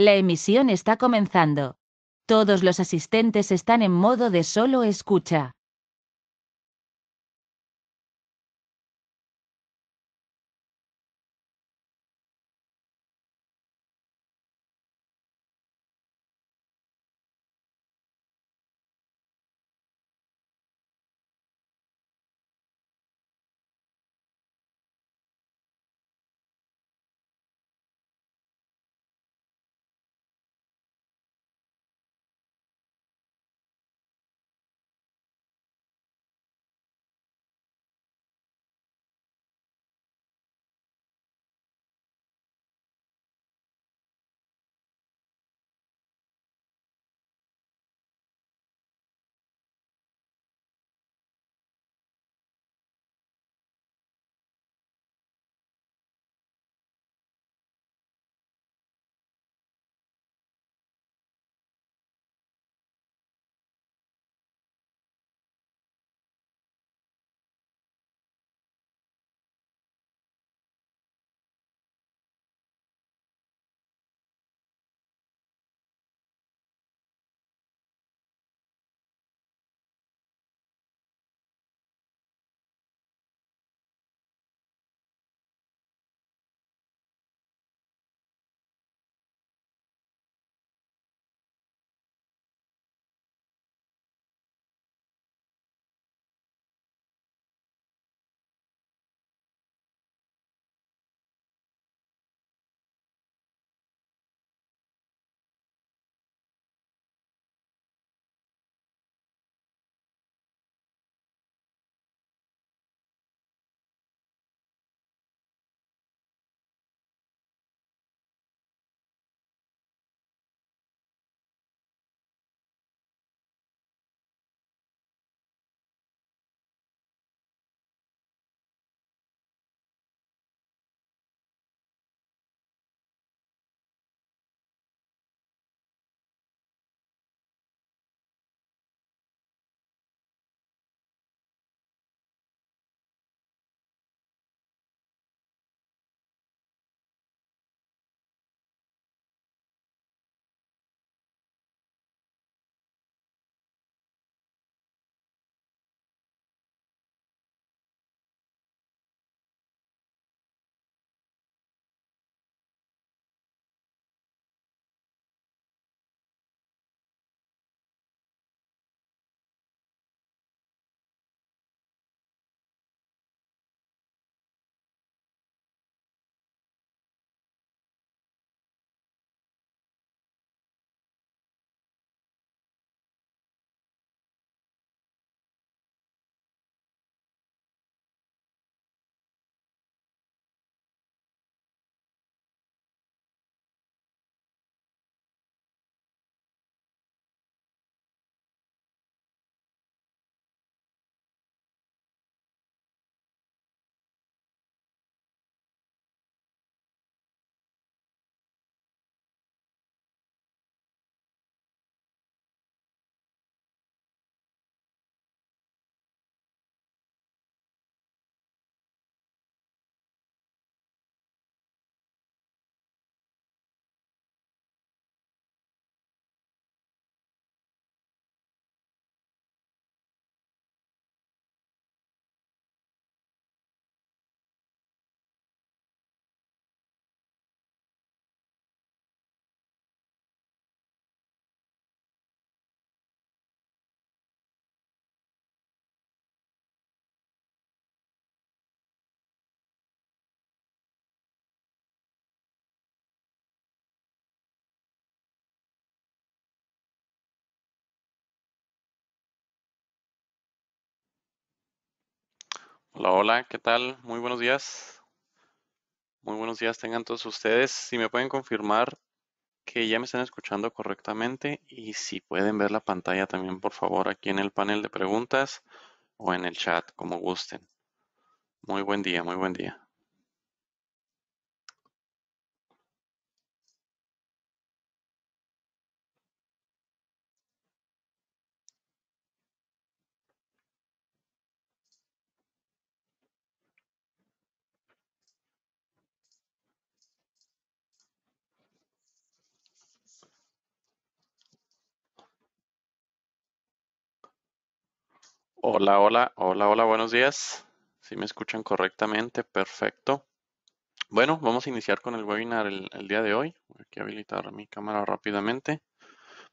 La emisión está comenzando. Todos los asistentes están en modo de solo escucha. Hola, hola, ¿qué tal? Muy buenos días. Muy buenos días tengan todos ustedes. Si me pueden confirmar que ya me están escuchando correctamente y si pueden ver la pantalla también, por favor, aquí en el panel de preguntas o en el chat, como gusten. Muy buen día, muy buen día. Hola, hola, hola, hola, buenos días. Si me escuchan correctamente, perfecto. Bueno, vamos a iniciar con el webinar el, día de hoy. Voy a habilitar mi cámara rápidamente.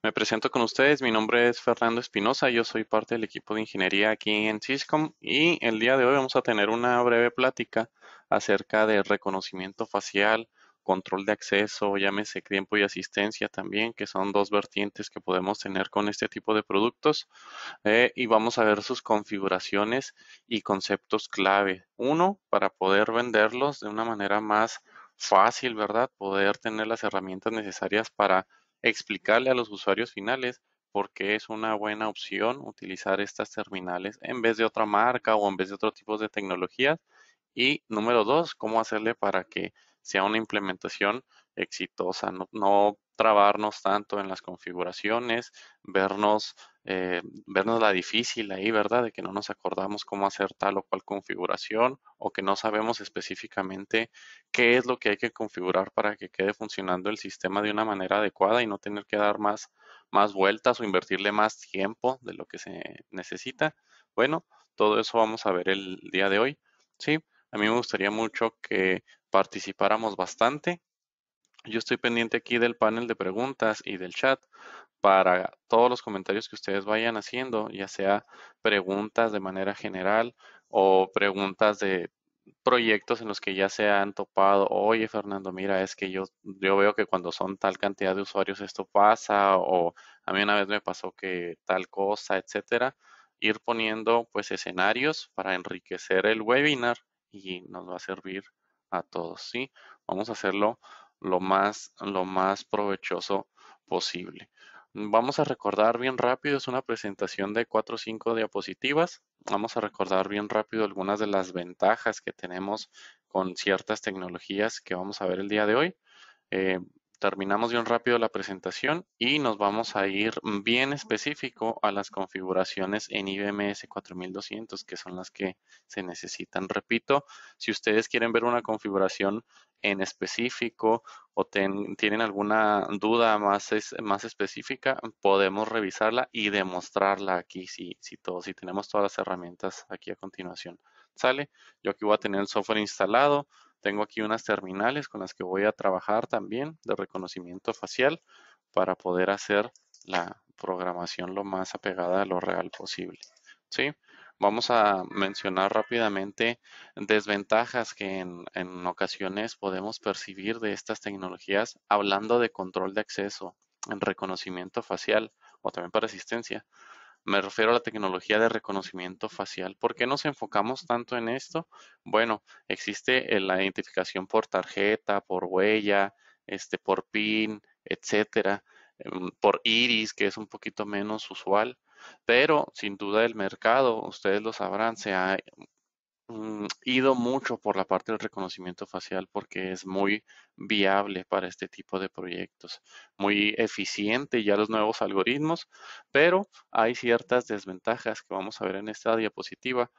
Me presento con ustedes, mi nombre es Fernando Espinosa, yo soy parte del equipo de ingeniería aquí en Ciscom y el día de hoy vamos a tener una breve plática acerca del reconocimiento facial control de acceso, llámese tiempo y asistencia también, que son dos vertientes que podemos tener con este tipo de productos. Eh, y vamos a ver sus configuraciones y conceptos clave. Uno, para poder venderlos de una manera más fácil, ¿verdad? Poder tener las herramientas necesarias para explicarle a los usuarios finales por qué es una buena opción utilizar estas terminales en vez de otra marca o en vez de otro tipo de tecnologías. Y número dos, cómo hacerle para que sea una implementación exitosa, no, trabarnos tanto en las configuraciones, vernos, eh, vernos la difícil ahí, ¿verdad? De que no nos acordamos cómo hacer tal o cual configuración o que no sabemos específicamente qué es lo que hay que configurar para que quede funcionando el sistema de una manera adecuada y no tener que dar más, más vueltas o invertirle más tiempo de lo que se necesita. Bueno, todo eso vamos a ver el día de hoy. Sí, a mí me gustaría mucho que participáramos bastante. Yo estoy pendiente aquí del panel de preguntas y del chat para todos los comentarios que ustedes vayan haciendo, ya sea preguntas de manera general o preguntas de proyectos en los que ya se han topado, oye Fernando, mira, es que yo, yo veo que cuando son tal cantidad de usuarios esto pasa, o a mí una vez me pasó que tal cosa, etcétera, ir poniendo pues escenarios para enriquecer el webinar y nos va a servir a todos, ¿sí? Vamos a hacerlo lo más, lo más provechoso posible. Vamos a recordar bien rápido, es una presentación de cuatro o cinco diapositivas. Vamos a recordar bien rápido algunas de las ventajas que tenemos con ciertas tecnologías que vamos a ver el día de hoy. Eh, terminamos bien rápido la presentación y nos vamos a ir bien específico a las configuraciones en IBMS 4200, que son las que se necesitan. Repito, si ustedes quieren ver una configuración en específico o tienen alguna duda más, más específica, podemos revisarla y demostrarla aquí si, si, si tenemos todas las herramientas aquí a continuación. ¿Sale? Yo aquí voy a tener el software instalado. Tengo aquí unas terminales con las que voy a trabajar también de reconocimiento facial para poder hacer la programación lo más apegada a lo real posible. ¿sí? Vamos a mencionar rápidamente desventajas que en, ocasiones podemos percibir de estas tecnologías hablando de control de acceso en reconocimiento facial o también para asistencia. Me refiero a la tecnología de reconocimiento facial. ¿Por qué nos enfocamos tanto en esto? Bueno, existe eh, la identificación por tarjeta, por huella, este, por PIN, etcétera, em, por iris, que es un poquito menos usual. Pero sin duda el mercado, ustedes lo sabrán, se ha Mm, ido mucho por la parte del reconocimiento facial porque es muy viable para este tipo de proyectos, muy eficiente ya los nuevos algoritmos, pero hay ciertas desventajas que vamos a ver en esta diapositiva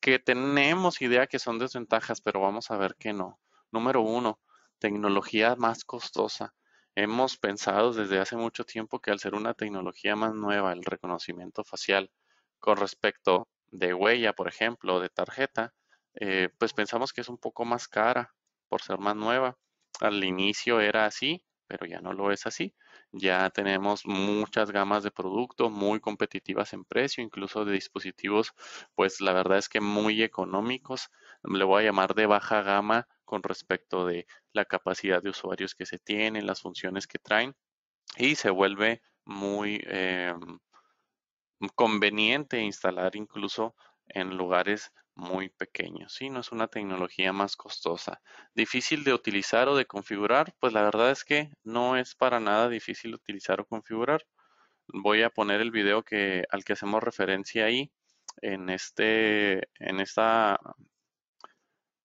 que tenemos idea que son desventajas, pero vamos a ver que no. Número uno, tecnología más costosa. Hemos pensado desde hace mucho tiempo que al ser una tecnología más nueva, el reconocimiento facial, con respecto de huella, por ejemplo, de tarjeta, eh, pues pensamos que es un poco más cara por ser más nueva. Al inicio era así, pero ya no lo es así. Ya tenemos muchas gamas de productos muy competitivas en precio, incluso de dispositivos, pues la verdad es que muy económicos, le voy a llamar de baja gama con respecto de la capacidad de usuarios que se tienen, las funciones que traen, y se vuelve muy... Em, conveniente instalar incluso en lugares muy pequeños. si No es una tecnología más costosa. Difícil de utilizar o de configurar, pues la verdad es que no es para nada difícil utilizar o configurar. Voy a poner el video que, al que hacemos referencia ahí en, este, en esta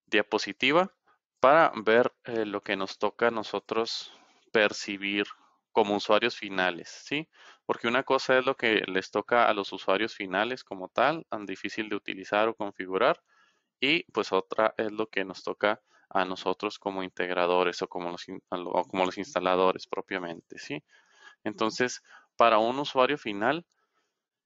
diapositiva para ver eh, lo que nos toca a nosotros percibir como usuarios finales, ¿sí? Porque una cosa es lo que les toca a los usuarios finales como tal, tan difícil de utilizar o configurar, y pues otra es lo que nos toca a nosotros como integradores o como los, como los instaladores propiamente, ¿sí? Entonces, para un usuario final,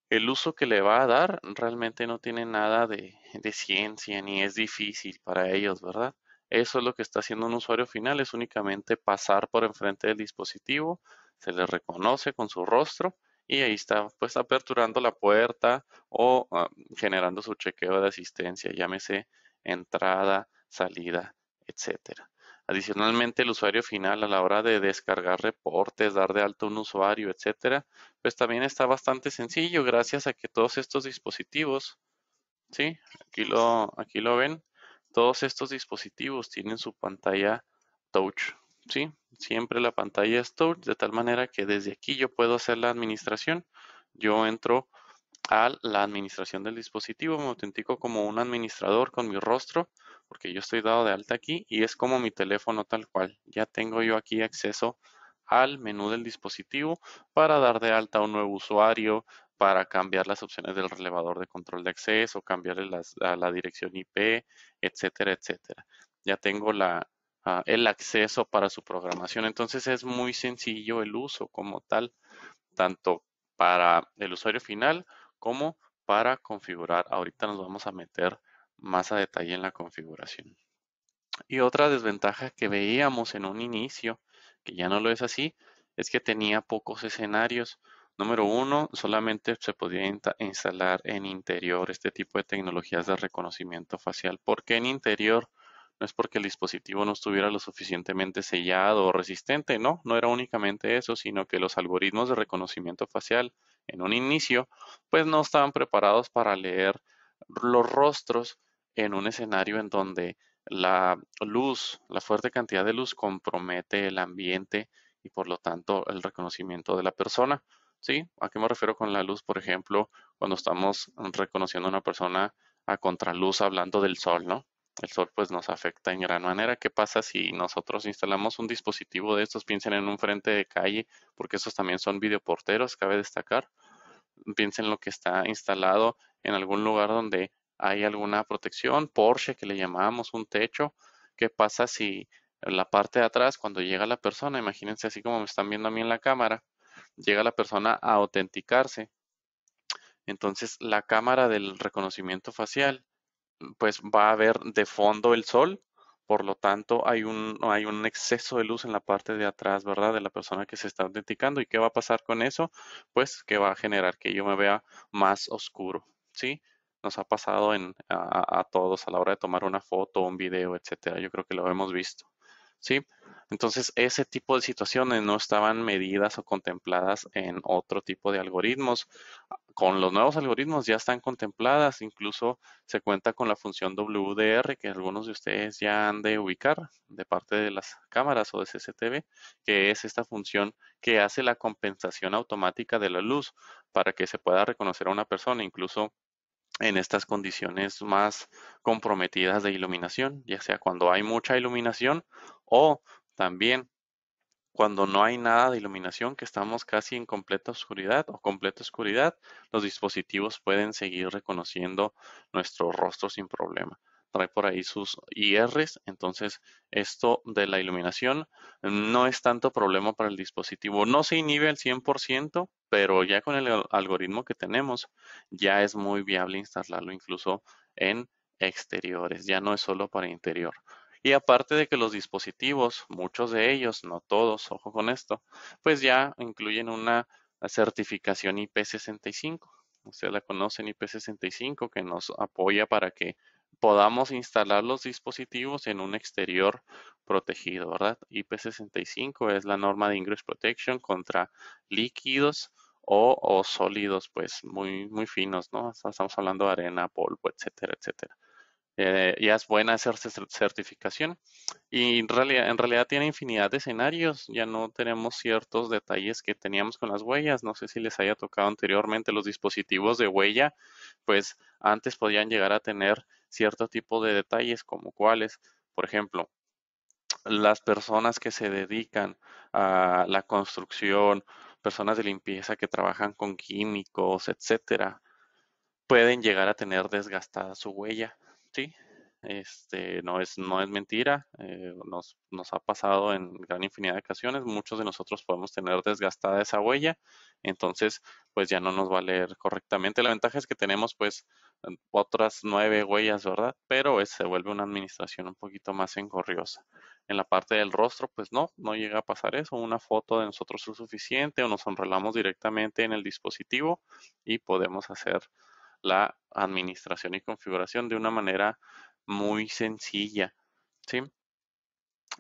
el uso que le va a dar realmente no tiene nada de, de ciencia ni es difícil para ellos, ¿verdad? Eso es lo que está haciendo un usuario final, es únicamente pasar por enfrente del dispositivo, se le reconoce con su rostro y ahí está pues aperturando la puerta o ah, generando su chequeo de asistencia, llámese entrada, salida, etcétera. Adicionalmente, el usuario final a la hora de descargar reportes, dar de alta un usuario, etcétera, pues también está bastante sencillo gracias a que todos estos dispositivos, ¿sí? Aquí lo, aquí lo ven, todos estos dispositivos tienen su pantalla touch, ¿sí? Siempre la pantalla es touch, de tal manera que desde aquí yo puedo hacer la administración. Yo entro a la administración del dispositivo, me autentico como un administrador con mi rostro, porque yo estoy dado de alta aquí y es como mi teléfono tal cual. Ya tengo yo aquí acceso al menú del dispositivo para dar de alta a un nuevo usuario, para cambiar las opciones del relevador de control de acceso, cambiar la dirección IP, etcétera, etcétera. Ya tengo ah, el acceso para su programación. Entonces es muy sencillo el uso como tal, tanto para el usuario final como para configurar. Ahorita nos vamos a meter más a detalle en la configuración. Y otra desventaja que veíamos en un inicio, que ya no lo es así, es que tenía pocos escenarios Número uno, solamente se podía instalar en interior este tipo de tecnologías de reconocimiento facial. ¿Por qué en interior? No es porque el dispositivo no estuviera lo suficientemente sellado o resistente, no, no era únicamente eso, sino que los algoritmos de reconocimiento facial en un inicio, pues no estaban preparados para leer los rostros en un escenario en donde la luz, la fuerte cantidad de luz compromete el ambiente y por lo tanto el reconocimiento de la persona. ¿sí? ¿A qué me refiero con la luz? Por ejemplo, cuando estamos reconociendo a una persona a contraluz hablando del sol, ¿no? El sol pues nos afecta en gran manera. ¿Qué pasa si nosotros instalamos un dispositivo de estos? Piensen en un frente de calle, porque esos también son videoporteros, cabe destacar. Piensen lo que está instalado en algún lugar donde hay alguna protección, Porsche que le llamamos un techo. ¿Qué pasa si la parte de atrás, cuando llega la persona, imagínense así como me están viendo a mí en la cámara, llega la persona a autenticarse, entonces la cámara del reconocimiento facial pues va a ver de fondo el sol, por lo tanto hay un, hay un exceso de luz en la parte de atrás, ¿verdad? De la persona que se está autenticando. ¿Y qué va a pasar con eso? Pues que va a generar que yo me vea más oscuro, ¿sí? Nos ha pasado a, a todos a la hora de tomar una foto, un video, etcétera. Yo creo que lo hemos visto, ¿sí? Entonces, ese tipo de situaciones no estaban medidas o contempladas en otro tipo de algoritmos. Con los nuevos algoritmos ya están contempladas, incluso se cuenta con la función WDR que algunos de ustedes ya han de ubicar de parte de las cámaras o de CCTV, que es esta función que hace la compensación automática de la luz para que se pueda reconocer a una persona, incluso en estas condiciones más comprometidas de iluminación, ya sea cuando hay mucha iluminación o también, cuando no hay nada de iluminación, que estamos casi en completa oscuridad o completa oscuridad, los dispositivos pueden seguir reconociendo nuestro rostro sin problema. Trae por ahí sus IRs, entonces esto de la iluminación no es tanto problema para el dispositivo. No se inhibe al 100%, pero ya con el algoritmo que tenemos, ya es muy viable instalarlo incluso en exteriores, ya no es solo para interior. Y aparte de que los dispositivos, muchos de ellos, no todos, ojo con esto, pues ya incluyen una certificación IP65. Ustedes la conocen IP65 que nos apoya para que podamos instalar los dispositivos en un exterior protegido, ¿verdad? IP65 es la norma de Ingress Protection contra líquidos o, sólidos, pues muy, muy finos, ¿no? Estamos hablando de arena, polvo, etcétera, etcétera. Eh, ya es buena hacer certificación. Y en realidad, en realidad tiene infinidad de escenarios, ya no tenemos ciertos detalles que teníamos con las huellas. No sé si les haya tocado anteriormente los dispositivos de huella, pues antes podían llegar a tener cierto tipo de detalles como cuáles, por ejemplo, las personas que se dedican a la construcción, personas de limpieza que trabajan con químicos, etcétera, pueden llegar a tener desgastada su huella este, no, es, no es mentira, eh, nos, nos, ha pasado en gran infinidad de ocasiones, muchos de nosotros podemos tener desgastada esa huella, entonces pues ya no nos va a leer correctamente. La ventaja es que tenemos pues otras nueve huellas, ¿verdad? Pero se vuelve una administración un poquito más engorriosa. En la parte del rostro pues no, no llega a pasar eso, una foto de nosotros es suficiente o nos enrolamos directamente en el dispositivo y podemos hacer la administración y configuración de una manera muy sencilla. ¿sí?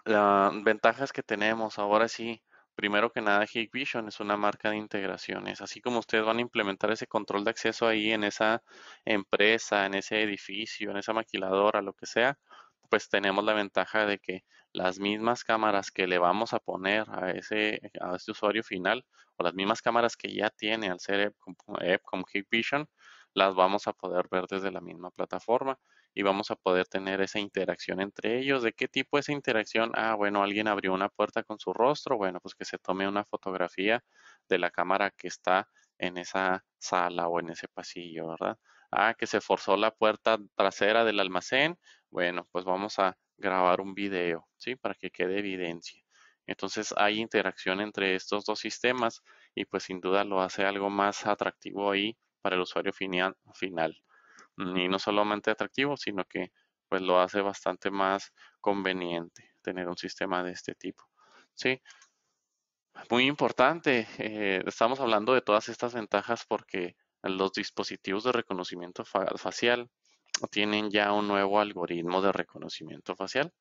Las ventajas que tenemos ahora sí, primero que nada, Hikvision es una marca de integraciones. Así como ustedes van a implementar ese control de acceso ahí en esa empresa, en ese edificio, en esa maquiladora, lo que sea, pues tenemos la ventaja de que las mismas cámaras que le vamos a poner a ese a este usuario final o las mismas cámaras que ya tiene al ser Epcom, Epcom Hikvision, las vamos a poder ver desde la misma plataforma y vamos a poder tener esa interacción entre ellos. ¿De qué tipo esa interacción? Ah, bueno, alguien abrió una puerta con su rostro, bueno, pues que se tome una fotografía de la cámara que está en esa sala o en ese pasillo, ¿verdad? Ah, que se forzó la puerta trasera del almacén, bueno, pues vamos a grabar un video, ¿sí? Para que quede evidencia. Entonces hay interacción entre estos dos sistemas y pues sin duda lo hace algo más atractivo ahí para el usuario final. final. Y no solamente atractivo, sino que pues lo hace bastante más conveniente tener un sistema de este tipo. ¿sí? Muy importante, eh, estamos hablando de todas estas ventajas porque los dispositivos de reconocimiento facial tienen ya un nuevo algoritmo de reconocimiento facial.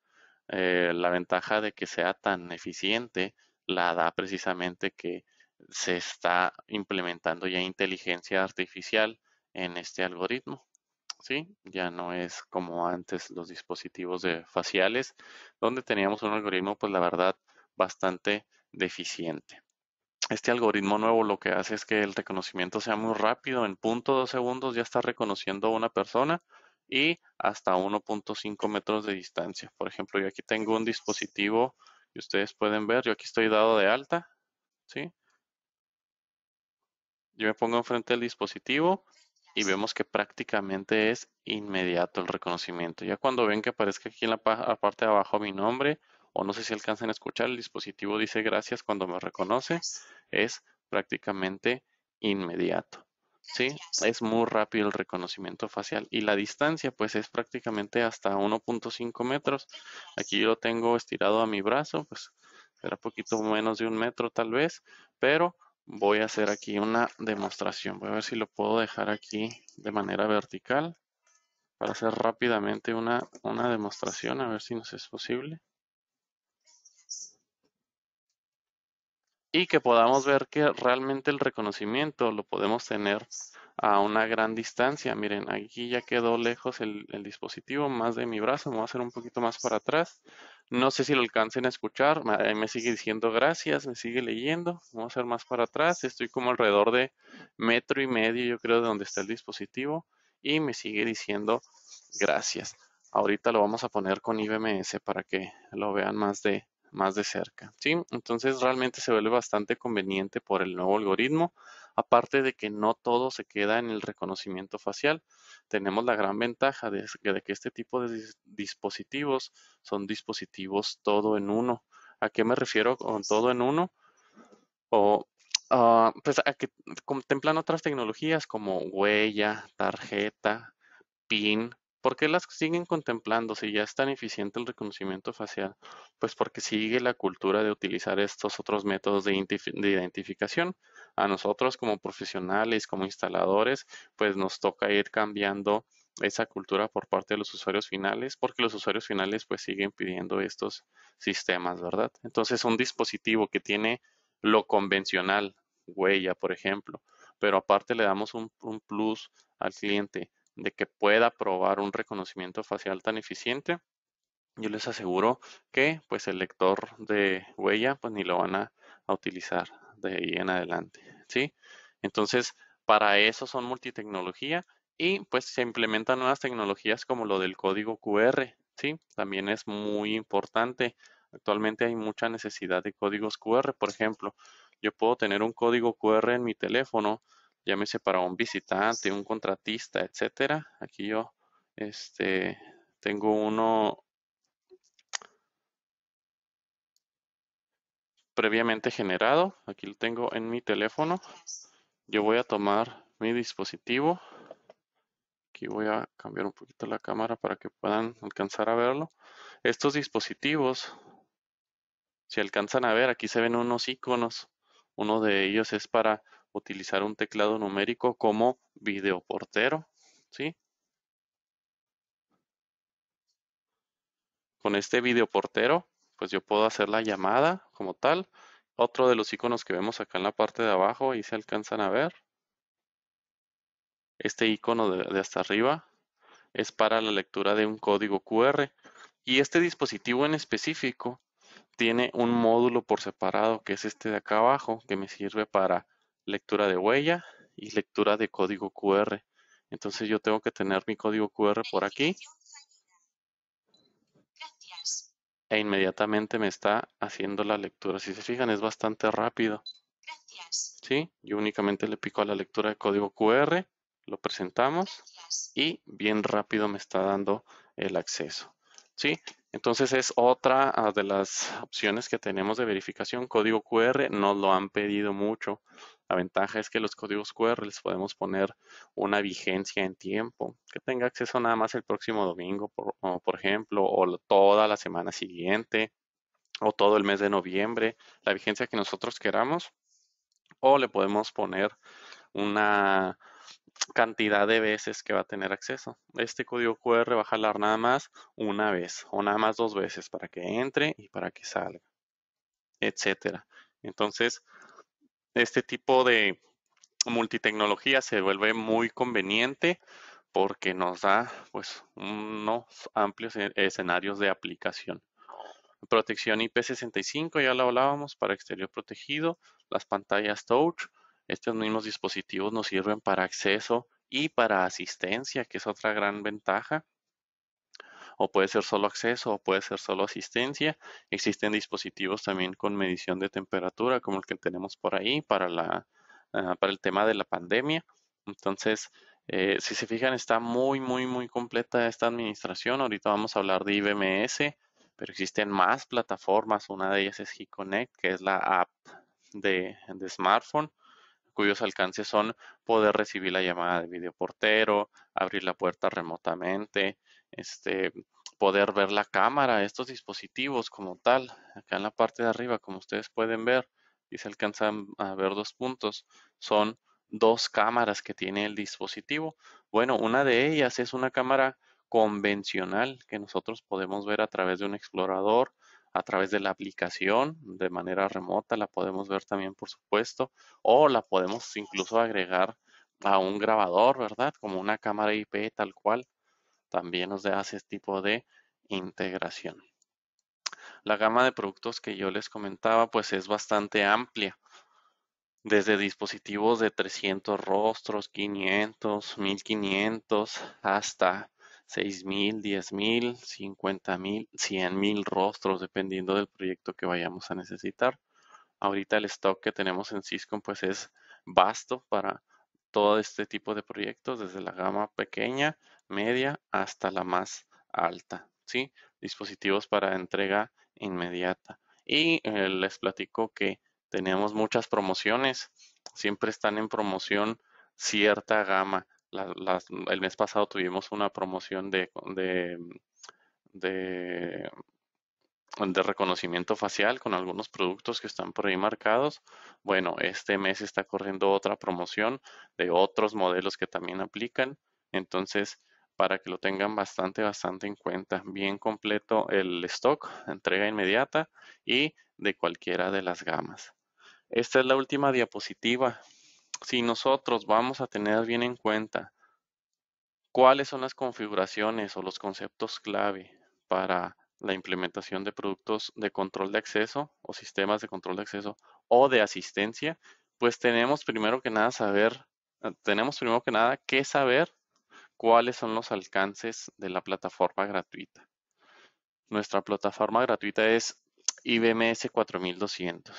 Eh, la ventaja de que sea tan eficiente la da precisamente que se está implementando ya inteligencia artificial en este algoritmo. ¿sí? Ya no es como antes los dispositivos faciales, donde teníamos un algoritmo, pues la verdad, bastante deficiente. Este algoritmo nuevo lo que hace es que el reconocimiento sea muy rápido, en punto dos segundos ya está reconociendo a una persona y hasta 1.5 metros de distancia. Por ejemplo, yo aquí tengo un dispositivo que ustedes pueden ver, yo aquí estoy dado de alta, ¿sí? Yo me pongo enfrente del dispositivo y vemos que prácticamente es inmediato el reconocimiento. Ya cuando ven que aparezca aquí en la parte de abajo mi nombre, o no sé si alcanzan a escuchar, el dispositivo dice gracias cuando me reconoce, es prácticamente inmediato. ¿Sí? Es muy rápido el reconocimiento facial y la distancia pues es prácticamente hasta 1.5 metros. Aquí yo lo tengo estirado a mi brazo, pues será poquito menos de un metro tal vez, pero voy a hacer aquí una demostración. Voy a ver si lo puedo dejar aquí de manera vertical para hacer rápidamente una, demostración, a ver si nos es posible. Y que podamos ver que realmente el reconocimiento lo podemos tener a una gran distancia. Miren, aquí ya quedó lejos el, dispositivo, más de mi brazo, me voy a hacer un poquito más para atrás. No sé si lo alcancen a escuchar, me, sigue diciendo gracias, me sigue leyendo, vamos a hacer más para atrás, estoy como alrededor de metro y medio, yo creo, de donde está el dispositivo, y me sigue diciendo gracias. Ahorita lo vamos a poner con IBMS para que lo vean más de, más de cerca. ¿sí? Entonces realmente se vuelve bastante conveniente por el nuevo algoritmo. Aparte de que no todo se queda en el reconocimiento facial, tenemos la gran ventaja de, que este tipo de dispositivos son dispositivos todo en uno. ¿A qué me refiero con todo en uno? O ah, pues a que contemplan otras tecnologías como huella, tarjeta, PIN, ¿Por qué las siguen contemplando si ya es tan eficiente el reconocimiento facial? Pues porque sigue la cultura de utilizar estos otros métodos de, identificación. A nosotros como profesionales, como instaladores, pues nos toca ir cambiando esa cultura por parte de los usuarios finales, porque los usuarios finales pues siguen pidiendo estos sistemas, ¿verdad? Entonces un dispositivo que tiene lo convencional, huella, por ejemplo, pero aparte le damos un plus al cliente de que pueda probar un reconocimiento facial tan eficiente, yo les aseguro que pues el lector de huella pues ni lo van a, utilizar de ahí en adelante, ¿sí? Entonces, para eso son multitecnología y pues se implementan nuevas tecnologías como lo del código QR, ¿sí? También es muy importante. Actualmente hay mucha necesidad de códigos QR, por ejemplo, yo puedo tener un código QR en mi teléfono llámese para un visitante, un contratista, etcétera. Aquí yo este, tengo uno previamente generado. Aquí lo tengo en mi teléfono. Yo voy a tomar mi dispositivo. Aquí voy a cambiar un poquito la cámara para que puedan alcanzar a verlo. Estos dispositivos, si alcanzan a ver, aquí se ven unos iconos. Uno de ellos es para utilizar un teclado numérico como videoportero, ¿sí? Con este videoportero, pues yo puedo hacer la llamada como tal. Otro de los iconos que vemos acá en la parte de abajo, ahí se alcanzan a ver. Este icono de hasta arriba es para la lectura de un código QR. Y este dispositivo en específico tiene un módulo por separado, que es este de acá abajo, que me sirve para lectura de huella y lectura de código QR. Entonces yo tengo que tener mi código QR por aquí. E inmediatamente me está haciendo la lectura. Si se fijan, es bastante rápido. Gracias. Yo únicamente le pico a la lectura de código QR, lo presentamos y bien rápido me está dando el acceso. ¿Sí? Entonces es otra ah, de las opciones que tenemos de verificación. Código QR no lo han pedido mucho. La ventaja es que los códigos QR les podemos poner una vigencia en tiempo, que tenga acceso nada más el próximo domingo, por, ejemplo, o toda la semana siguiente, o todo el mes de noviembre, la vigencia que nosotros queramos, o le podemos poner una cantidad de veces que va a tener acceso. Este código QR va a jalar nada más una vez o nada más dos veces para que entre y para que salga, etcétera. Entonces, este tipo de multitecnología se vuelve muy conveniente porque nos da pues unos amplios e-, escenarios de aplicación. Protección IP65, ya lo hablábamos, para exterior protegido, las pantallas touch, estos mismos dispositivos nos sirven para acceso y para asistencia, que es otra gran ventaja o puede ser solo acceso o puede ser solo asistencia. Existen dispositivos también con medición de temperatura como el que tenemos por ahí para, la, ah, para el tema de la pandemia. Entonces, eh, si se fijan, está muy, muy, muy completa esta administración. Ahorita vamos a hablar de IBMS, pero existen más plataformas. Una de ellas es G-Connect, que es la app de, de smartphone cuyos alcances son poder recibir la llamada de videoportero, abrir la puerta remotamente, este, poder ver la cámara, estos dispositivos como tal, acá en la parte de arriba, como ustedes pueden ver, y se alcanzan a ver dos puntos, son dos cámaras que tiene el dispositivo. Bueno, una de ellas es una cámara convencional que nosotros podemos ver a través de un explorador, a través de la aplicación de manera remota, la podemos ver también por supuesto, o la podemos incluso agregar a un grabador, ¿verdad? Como una cámara IP tal cual también nos da ese tipo de integración. La gama de productos que yo les comentaba pues es bastante amplia, desde dispositivos de 300 rostros, 500, 1500 hasta 6.000, 10.000, 50.000, 100.000 rostros, dependiendo del proyecto que vayamos a necesitar. Ahorita el stock que tenemos en Cisco pues es vasto para todo este tipo de proyectos, desde la gama pequeña media hasta la más alta, ¿sí? Dispositivos para entrega inmediata. Y eh, les platico que tenemos muchas promociones, siempre están en promoción cierta gama. el mes pasado tuvimos una promoción de, mm, mm, de, reconocimiento facial con algunos productos que están por ahí marcados. Bueno, este mes está corriendo otra promoción de otros modelos que también aplican. Entonces, para que lo tengan bastante, bastante en cuenta. Bien completo el stock, entrega inmediata y de cualquiera de las gamas. Esta es la última diapositiva. Si nosotros vamos a tener bien en cuenta cuáles son las configuraciones o los conceptos clave para la implementación de productos de control de acceso o sistemas de control de acceso o de asistencia, pues tenemos primero que nada saber, eh, tenemos primero que nada que saber cuáles son los alcances de la plataforma gratuita. Nuestra plataforma gratuita es IBMS 4200.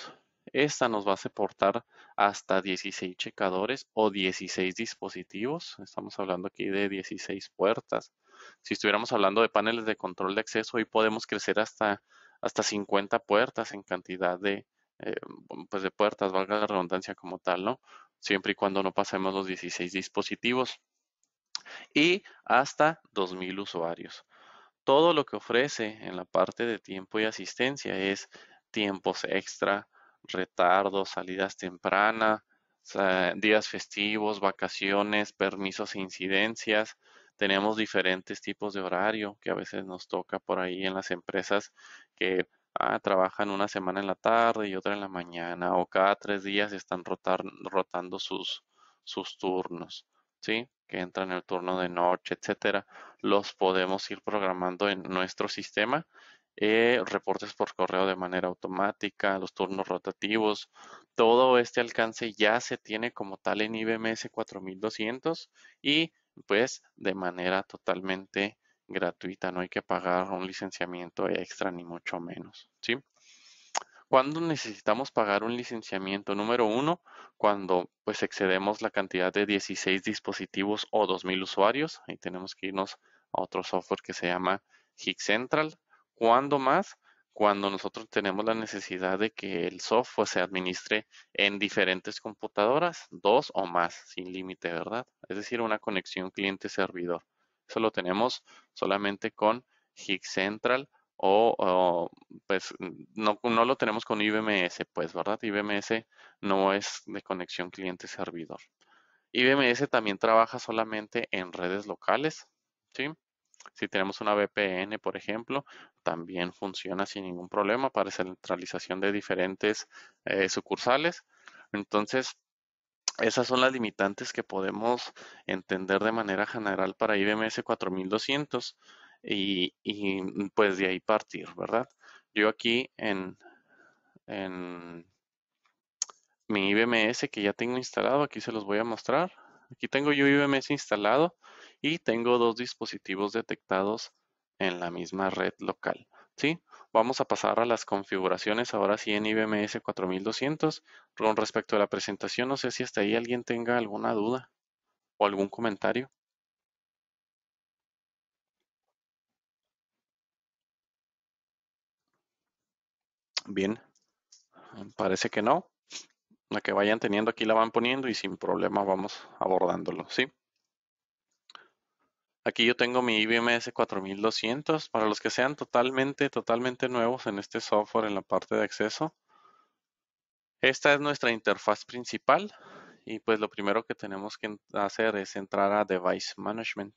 Esta nos va a soportar hasta 16 checadores o 16 dispositivos. Estamos hablando aquí de 16 puertas. Si estuviéramos hablando de paneles de control de acceso, hoy podemos crecer hasta, hasta 50 puertas en cantidad de, eh, pues, de puertas, valga la redundancia como tal, ¿no? Siempre y cuando no pasemos los 16 dispositivos y hasta 2.000 usuarios. Todo lo que ofrece en la parte de tiempo y asistencia es tiempos extra, retardos, salidas tempranas, días festivos, vacaciones, permisos e incidencias. Tenemos diferentes tipos de horario que a veces nos toca por ahí en las empresas que ah, trabajan una semana en la tarde y otra en la mañana o cada tres días están rotando sus, sus turnos. ¿sí? que entran en el turno de noche, etcétera, los podemos ir programando en nuestro sistema. Eh, reportes por correo de manera automática, los turnos rotativos, todo este alcance ya se tiene como tal en IBMS 4200 y pues de manera totalmente gratuita, no hay que pagar un licenciamiento extra ni mucho menos, ¿sí? ¿Cuándo necesitamos pagar un licenciamiento? Número uno, cuando pues excedemos la cantidad de 16 dispositivos o 2.000 usuarios. Ahí tenemos que irnos a otro software que se llama Hig Central. ¿Cuándo más? Cuando nosotros tenemos la necesidad de que el software se administre en diferentes computadoras, dos o más, sin límite, ¿verdad? Es decir, una conexión cliente-servidor. Eso lo tenemos solamente con Hig Central o, pues no, lo tenemos con IBMS, pues, ¿verdad? IBMS no es de conexión cliente-servidor. IBMS también trabaja solamente en redes locales, ¿sí? Si tenemos una VPN, por ejemplo, también funciona sin ningún problema para centralización de diferentes eh, sucursales. Entonces, esas son las limitantes que podemos entender de manera general para IBMS 4200 y, mm, pues de ahí partir, ¿verdad? Yo aquí en, en mi IBMS que ya tengo instalado, aquí se los voy a mostrar. Aquí tengo yo IBMS instalado y tengo dos dispositivos detectados en la misma red local. ¿sí? Vamos a pasar a las configuraciones ahora sí en IBMS 4200. Con respecto a la presentación, no sé si hasta ahí alguien tenga alguna duda o algún comentario. Bien, parece que no. La que vayan teniendo aquí la van poniendo y sin problema vamos abordándolo, ¿sí? Aquí yo tengo mi IBMS 4200 para los que sean totalmente, totalmente nuevos en este software en la parte de acceso. Esta es nuestra interfaz principal y pues lo primero que tenemos que hacer es entrar a Device Management.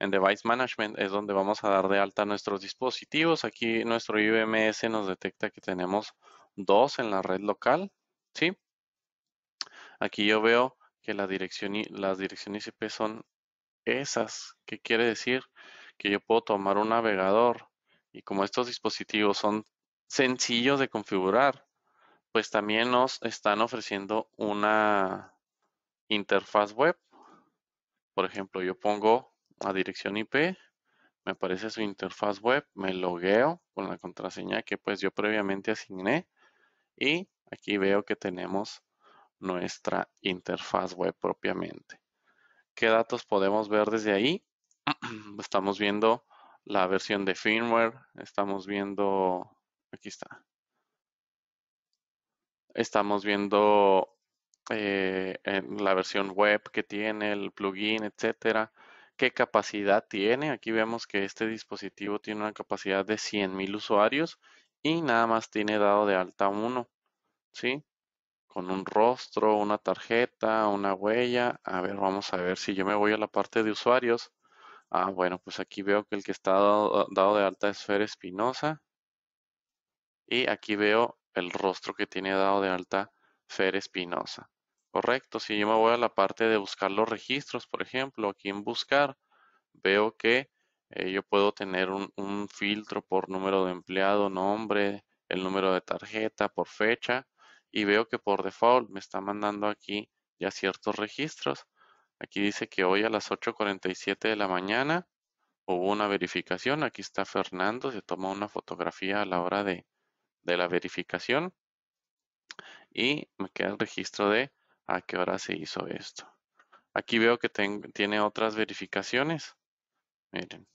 En Device Management es donde vamos a dar de alta nuestros dispositivos. Aquí nuestro IBMS nos detecta que tenemos dos en la red local. ¿sí? Aquí yo veo que las direcciones IP son esas. ¿Qué quiere decir? Que yo puedo tomar un navegador y como estos dispositivos son sencillos de configurar, pues también nos están ofreciendo una interfaz web. Por ejemplo, yo pongo a dirección IP, me aparece su interfaz web, me logueo con la contraseña que pues yo previamente asigné y aquí veo que tenemos nuestra interfaz web propiamente. ¿Qué datos podemos ver desde ahí? estamos viendo la versión de firmware, estamos viendo, aquí está, estamos viendo eh, en la versión web que tiene, el plugin, etcétera qué capacidad tiene. Aquí vemos que este dispositivo tiene una capacidad de 100.000 usuarios y nada más tiene dado de alta uno, ¿sí? Con un rostro, una tarjeta, una huella. A ver, vamos a ver si yo me voy a la parte de usuarios. Ah, bueno, pues aquí veo que el que está dado, dado de alta es Fer Espinosa. Y aquí veo el rostro que tiene dado de alta Fer Espinosa. Correcto, si yo me voy a la parte de buscar los registros, por ejemplo, aquí en buscar, veo que eh, yo puedo tener un, filtro por número de empleado, nombre, el número de tarjeta, por fecha, y veo que por default me está mandando aquí ya ciertos registros. Aquí dice que hoy a las 8.47 de la mañana hubo una verificación. Aquí está Fernando, se toma una fotografía a la hora de, de la verificación. Y me queda el registro de a ah, qué hora se hizo esto. Aquí veo que tiene otras verificaciones. Miren.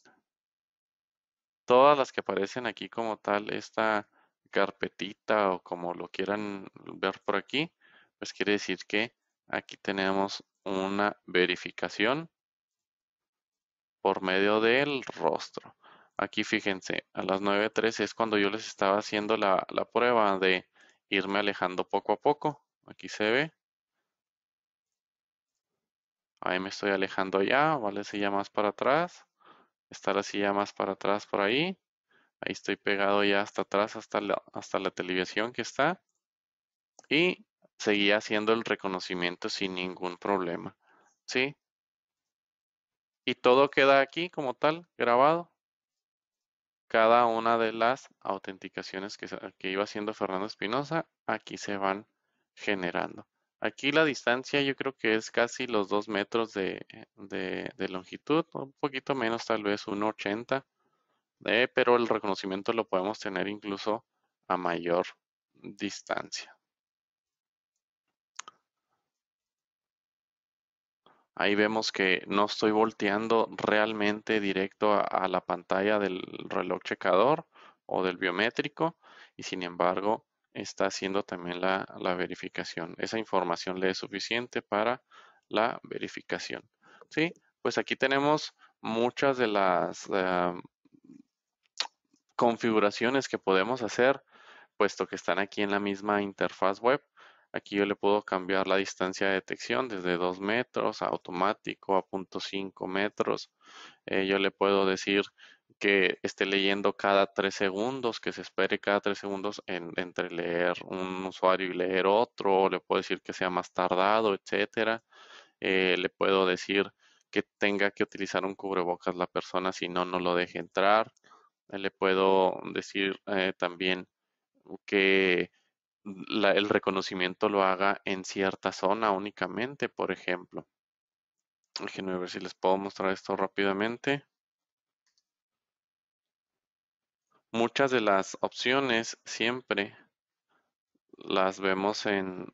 Todas las que aparecen aquí como tal, esta carpetita o como lo quieran ver por aquí, pues quiere decir que aquí tenemos una verificación por medio del rostro. Aquí fíjense, a las 9.13 es cuando yo les estaba haciendo la, la prueba de irme alejando poco a poco. Aquí se ve. Ahí me estoy alejando ya, ¿vale? Silla más para atrás. Estar así ya más para atrás por ahí. Ahí estoy pegado ya hasta atrás, hasta la, hasta la que está. Y seguía haciendo el reconocimiento sin ningún problema. ¿Sí? Y todo queda aquí como tal, grabado. Cada una de las autenticaciones que, que iba haciendo Fernando Espinosa, aquí se van generando. Aquí la distancia yo creo que es casi los 2 metros de, longitud, un poquito menos tal vez 1,80, eh, pero el reconocimiento lo podemos tener incluso a mayor distancia. Ahí vemos que no estoy volteando realmente directo a la pantalla del reloj checador o del biométrico y sin embargo está haciendo también la, verificación. Esa información le es suficiente para la verificación. ¿Sí? Pues aquí tenemos muchas de las ah, configuraciones que podemos hacer, puesto que están aquí en la misma interfaz web. Aquí yo le puedo cambiar la distancia de detección desde 2 metros a automático a 0.5 metros. Eh, yo le puedo decir que esté leyendo cada tres segundos, que se espere cada tres segundos entre leer un usuario y leer otro, le puedo decir que sea más tardado, etcétera. Eh, le puedo decir que tenga que utilizar un cubrebocas la persona, si no, no lo deje entrar. Eh, le puedo decir eh, también que el reconocimiento lo haga en cierta zona únicamente, por ejemplo. Déjenme ver si les puedo mostrar esto rápidamente. muchas de las opciones siempre las vemos en,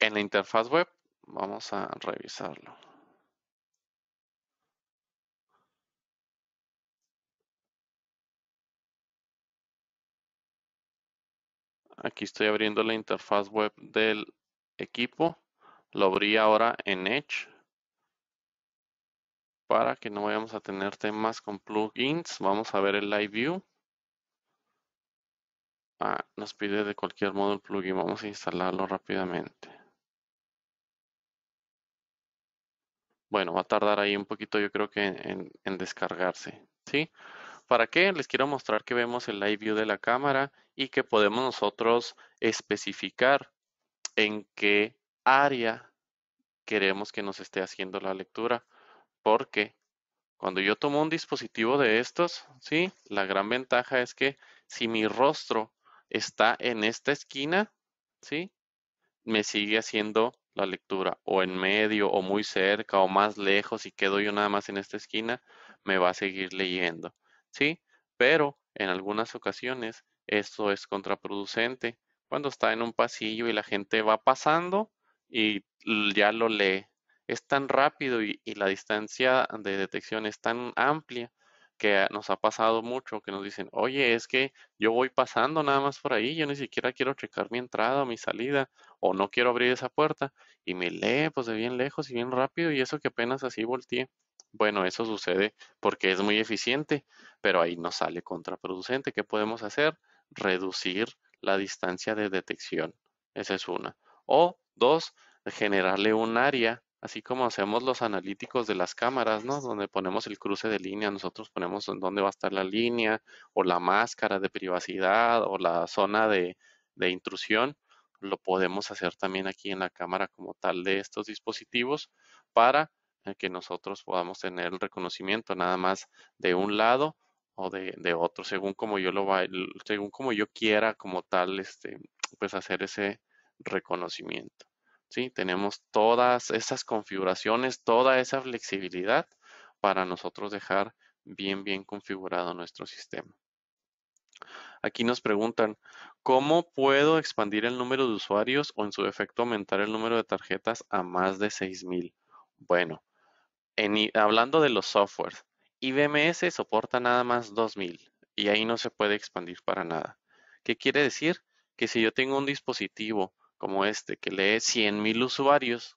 en la interfaz web. Vamos a revisarlo. Aquí estoy abriendo la interfaz web del equipo. Lo abrí ahora en Edge para que no vayamos a tener temas con plugins. Vamos a ver el Live View. Ah, nos pide de cualquier modo el plugin. Vamos a instalarlo rápidamente. Bueno, va a tardar ahí un poquito yo creo que en, descargarse. ¿Sí? ¿Para qué? Les quiero mostrar que vemos el live view de la cámara y que podemos nosotros especificar en qué área queremos que nos esté haciendo la lectura porque cuando yo tomo un dispositivo de estos, ¿sí? La gran ventaja es que si mi rostro está en esta esquina, ¿sí? Me sigue haciendo la lectura o en medio o muy cerca o más lejos y quedo yo nada más en esta esquina, me va a seguir leyendo, ¿sí? Pero en algunas ocasiones esto es contraproducente cuando está en un pasillo y la gente va pasando y ya lo lee, es tan rápido y, la distancia de detección es tan amplia que nos ha pasado mucho, que nos dicen, oye, es que yo voy pasando nada más por ahí, yo ni siquiera quiero checar mi entrada o mi salida, o no quiero abrir esa puerta, y me lee pues de bien lejos y bien rápido, y eso que apenas así volteé. Bueno, eso sucede porque es muy eficiente, pero ahí nos sale contraproducente. ¿Qué podemos hacer? Reducir la distancia de detección. Esa es una. O dos, generarle un área así como hacemos los analíticos de las cámaras, ¿no? Donde ponemos el cruce de línea, nosotros ponemos dónde va a estar la línea o la máscara de privacidad o la zona de, intrusión. Lo podemos hacer también aquí en la cámara como tal de estos dispositivos para eh, que nosotros podamos tener el reconocimiento nada más de un lado o de, otro, según como yo lo según como yo quiera como tal, este, pues hacer ese reconocimiento. Tenemos todas esas configuraciones, toda esa flexibilidad para nosotros dejar bien, bien configurado nuestro sistema. Aquí nos preguntan, ¿cómo puedo expandir el número de usuarios o en su efecto aumentar el número de tarjetas a más de 6,000? Bueno, hablando de los softwares, IBMS soporta nada más 2,000 y ahí no se puede expandir para nada. ¿Qué quiere decir? Que si yo tengo un dispositivo como este que lee 100.000 usuarios,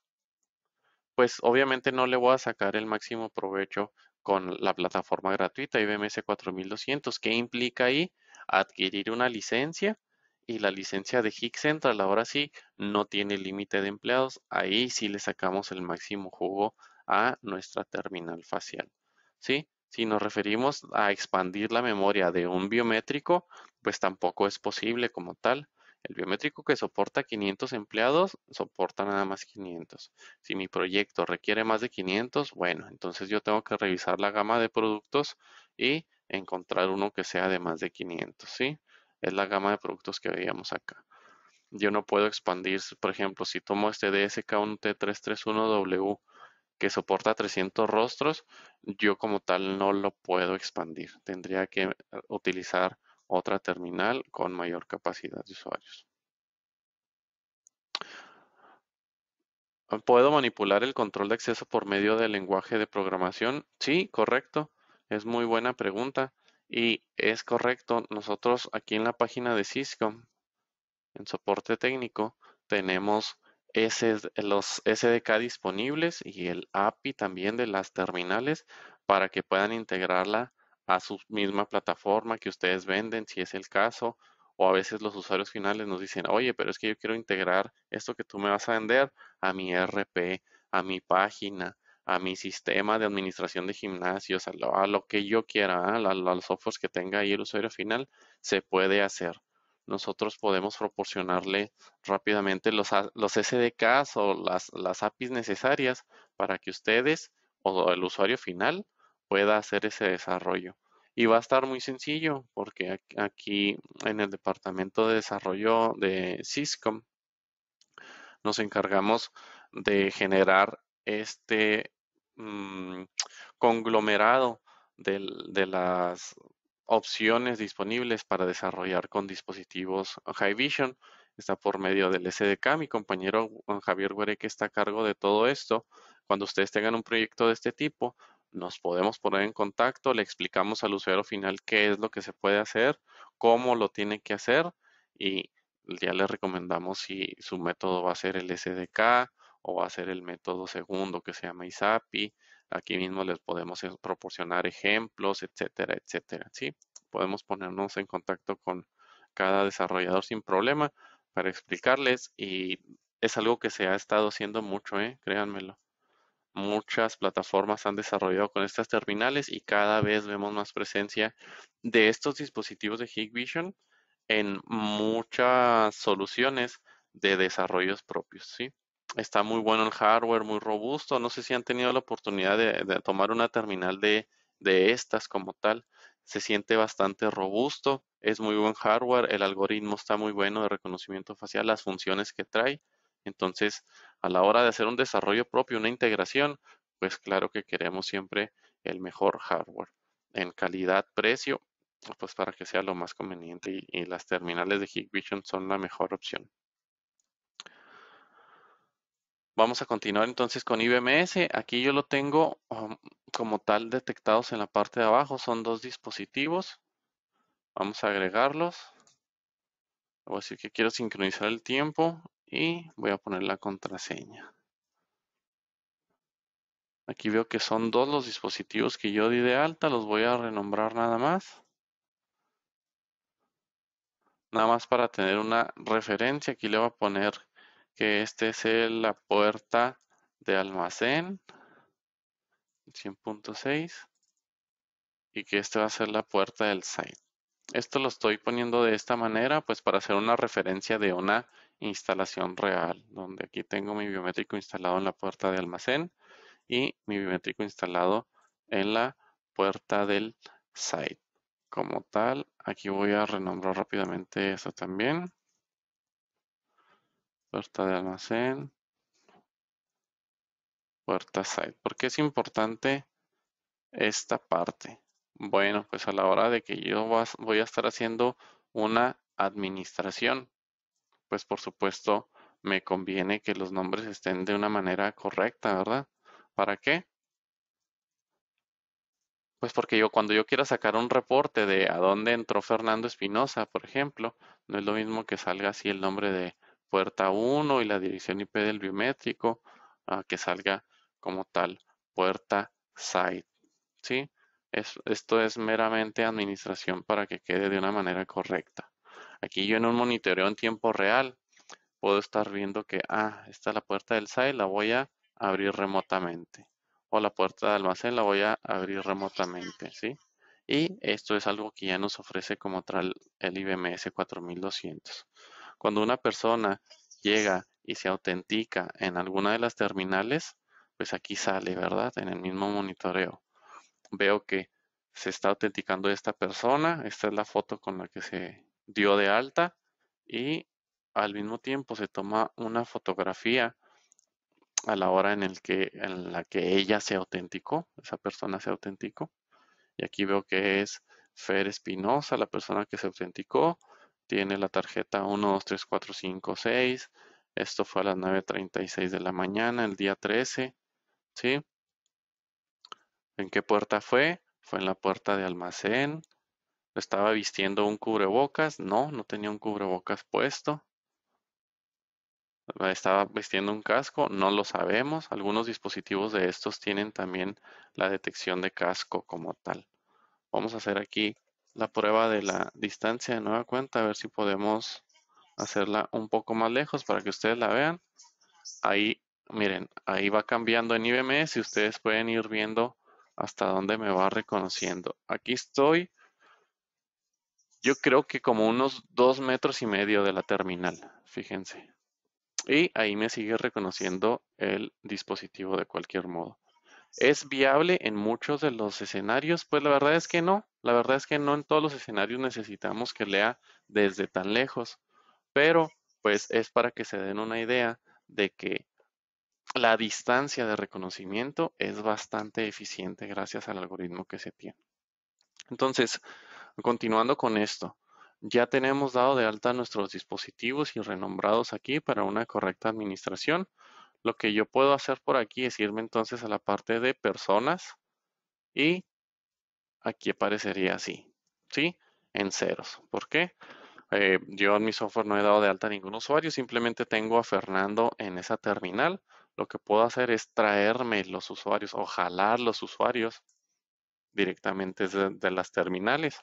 pues obviamente no le voy a sacar el máximo provecho con la plataforma gratuita IBMS 4200. ¿Qué implica ahí? Adquirir una licencia y la licencia de Higgs Central ahora sí no tiene límite de empleados. Ahí sí le sacamos el máximo jugo a nuestra terminal facial. Si nos referimos a expandir la memoria de un biométrico, pues tampoco es posible como tal. El biométrico que soporta 500 empleados soporta nada más 500. Si mi proyecto requiere más de 500, bueno, entonces yo tengo que revisar la gama de productos y encontrar uno que sea de más de 500, ¿sí? Es la gama de productos que veíamos acá. Yo no puedo expandir, por ejemplo, si tomo este DSK1T331W que soporta 300 rostros, yo como tal no lo puedo expandir. Tendría que eh, utilizar otra terminal con mayor capacidad de usuarios. ¿Puedo manipular el control de acceso por medio del lenguaje de programación? Sí, correcto. Es muy buena pregunta. Y es correcto, nosotros aquí en la página de Cisco, en soporte técnico, tenemos los SDK disponibles y el API también de las terminales para que puedan integrarla a su misma plataforma que ustedes venden, si es el caso, o a veces los usuarios finales nos dicen, oye, pero es que yo quiero integrar esto que tú me vas a vender a mi RP, a mi página, a mi sistema de administración de gimnasios, a lo, a lo que yo quiera, ¿eh? a, los softwares que tenga ahí el usuario final, se puede hacer. Nosotros podemos proporcionarle rápidamente los, los SDKs o las, las APIs necesarias para que ustedes o el usuario final pueda hacer ese desarrollo. Y va a estar muy sencillo porque aquí en el departamento de desarrollo de Cisco nos encargamos de generar este mm, conglomerado de, las opciones disponibles para desarrollar con dispositivos High Vision. Está por medio del SDK. Mi compañero Javier Guerre, que está a cargo de todo esto. Cuando ustedes tengan un proyecto de este tipo, nos podemos poner en contacto, le explicamos al usuario final qué es lo que se puede hacer, cómo lo tiene que hacer y ya le recomendamos si su método va a ser el SDK o va a ser el método segundo que se llama ISAPI. Aquí mismo les podemos proporcionar ejemplos, etcétera, etcétera. ¿sí? Podemos ponernos en contacto con cada desarrollador sin problema para explicarles y es algo que se ha estado haciendo mucho, ¿eh? créanmelo muchas plataformas han desarrollado con estas terminales y cada vez vemos más presencia de estos dispositivos de Hikvision en muchas soluciones de desarrollos propios, Está muy bueno el hardware, muy robusto. No sé si han tenido la oportunidad de, tomar una terminal de estas como tal. Se siente bastante robusto, es muy buen hardware, el algoritmo está muy bueno de reconocimiento facial, las funciones que trae entonces, a la hora de hacer un desarrollo propio, una integración, pues claro que queremos siempre el mejor hardware en calidad, precio, pues para que sea lo más conveniente y, las terminales de Hikvision son la mejor opción. Vamos a continuar entonces con IBMS. Aquí yo lo tengo um, como tal detectados en la parte de abajo. Son dos dispositivos. Vamos a agregarlos. Voy a decir que quiero sincronizar el tiempo y voy a poner la contraseña. Aquí veo que son dos los dispositivos que yo di de alta, los voy a renombrar nada más. Nada más para tener una referencia, aquí le voy a poner que este es la puerta de almacén 100.6 y que este va a ser la puerta del site. Esto lo estoy poniendo de esta manera, pues para hacer una referencia de una instalación real, donde aquí tengo mi biométrico instalado en la puerta de almacén y mi biométrico instalado en la puerta del site. Como tal, aquí voy a renombrar rápidamente eso también. Puerta de almacén. Puerta site. ¿Por qué es importante esta parte? Bueno, pues a la hora de que yo voy a estar haciendo una administración pues por supuesto me conviene que los nombres estén de una manera correcta, ¿verdad? ¿Para qué? Pues porque yo cuando yo quiera sacar un reporte de a dónde entró Fernando Espinosa, por ejemplo, no es lo mismo que salga así el nombre de puerta 1 y la dirección IP del biométrico, a que salga como tal puerta site. ¿Sí? esto es meramente administración para que quede de una manera correcta. Aquí yo en un monitoreo en tiempo real puedo estar viendo que, ah, esta la puerta del SAI, la voy a abrir remotamente. O la puerta de almacén la voy a abrir remotamente, ¿sí? Y esto es algo que ya nos ofrece como tal el IBMS 4200. Cuando una persona llega y se autentica en alguna de las terminales, pues aquí sale, ¿verdad? En el mismo monitoreo. Veo que se está autenticando esta persona. Esta es la foto con la que se dio de alta y al mismo tiempo se toma una fotografía a la hora en, el que, en la que ella se autenticó, esa persona se autenticó. Y aquí veo que es Fer Espinosa, la persona que se autenticó. Tiene la tarjeta 1, 2, 3, 4, 5, 6. Esto fue a las 9.36 de la mañana, el día 13. ¿Sí? ¿En qué puerta fue? Fue en la puerta de almacén. Estaba vistiendo un cubrebocas. No, no tenía un cubrebocas puesto. Estaba vistiendo un casco. No lo sabemos. Algunos dispositivos de estos tienen también la detección de casco como tal. Vamos a hacer aquí la prueba de la distancia de nueva cuenta. A ver si podemos hacerla un poco más lejos para que ustedes la vean. Ahí, miren, ahí va cambiando en IBM. y ustedes pueden ir viendo hasta dónde me va reconociendo. Aquí estoy yo creo que como unos dos metros y medio de la terminal, fíjense. Y ahí me sigue reconociendo el dispositivo de cualquier modo. ¿Es viable en muchos de los escenarios? Pues la verdad es que no. La verdad es que no en todos los escenarios necesitamos que lea desde tan lejos. Pero pues es para que se den una idea de que la distancia de reconocimiento es bastante eficiente gracias al algoritmo que se tiene. Entonces, Continuando con esto, ya tenemos dado de alta nuestros dispositivos y renombrados aquí para una correcta administración. Lo que yo puedo hacer por aquí es irme entonces a la parte de personas y aquí aparecería así, ¿sí? En ceros. ¿Por qué? Eh, yo en mi software no he dado de alta a ningún usuario, simplemente tengo a Fernando en esa terminal. Lo que puedo hacer es traerme los usuarios o jalar los usuarios directamente desde de las terminales.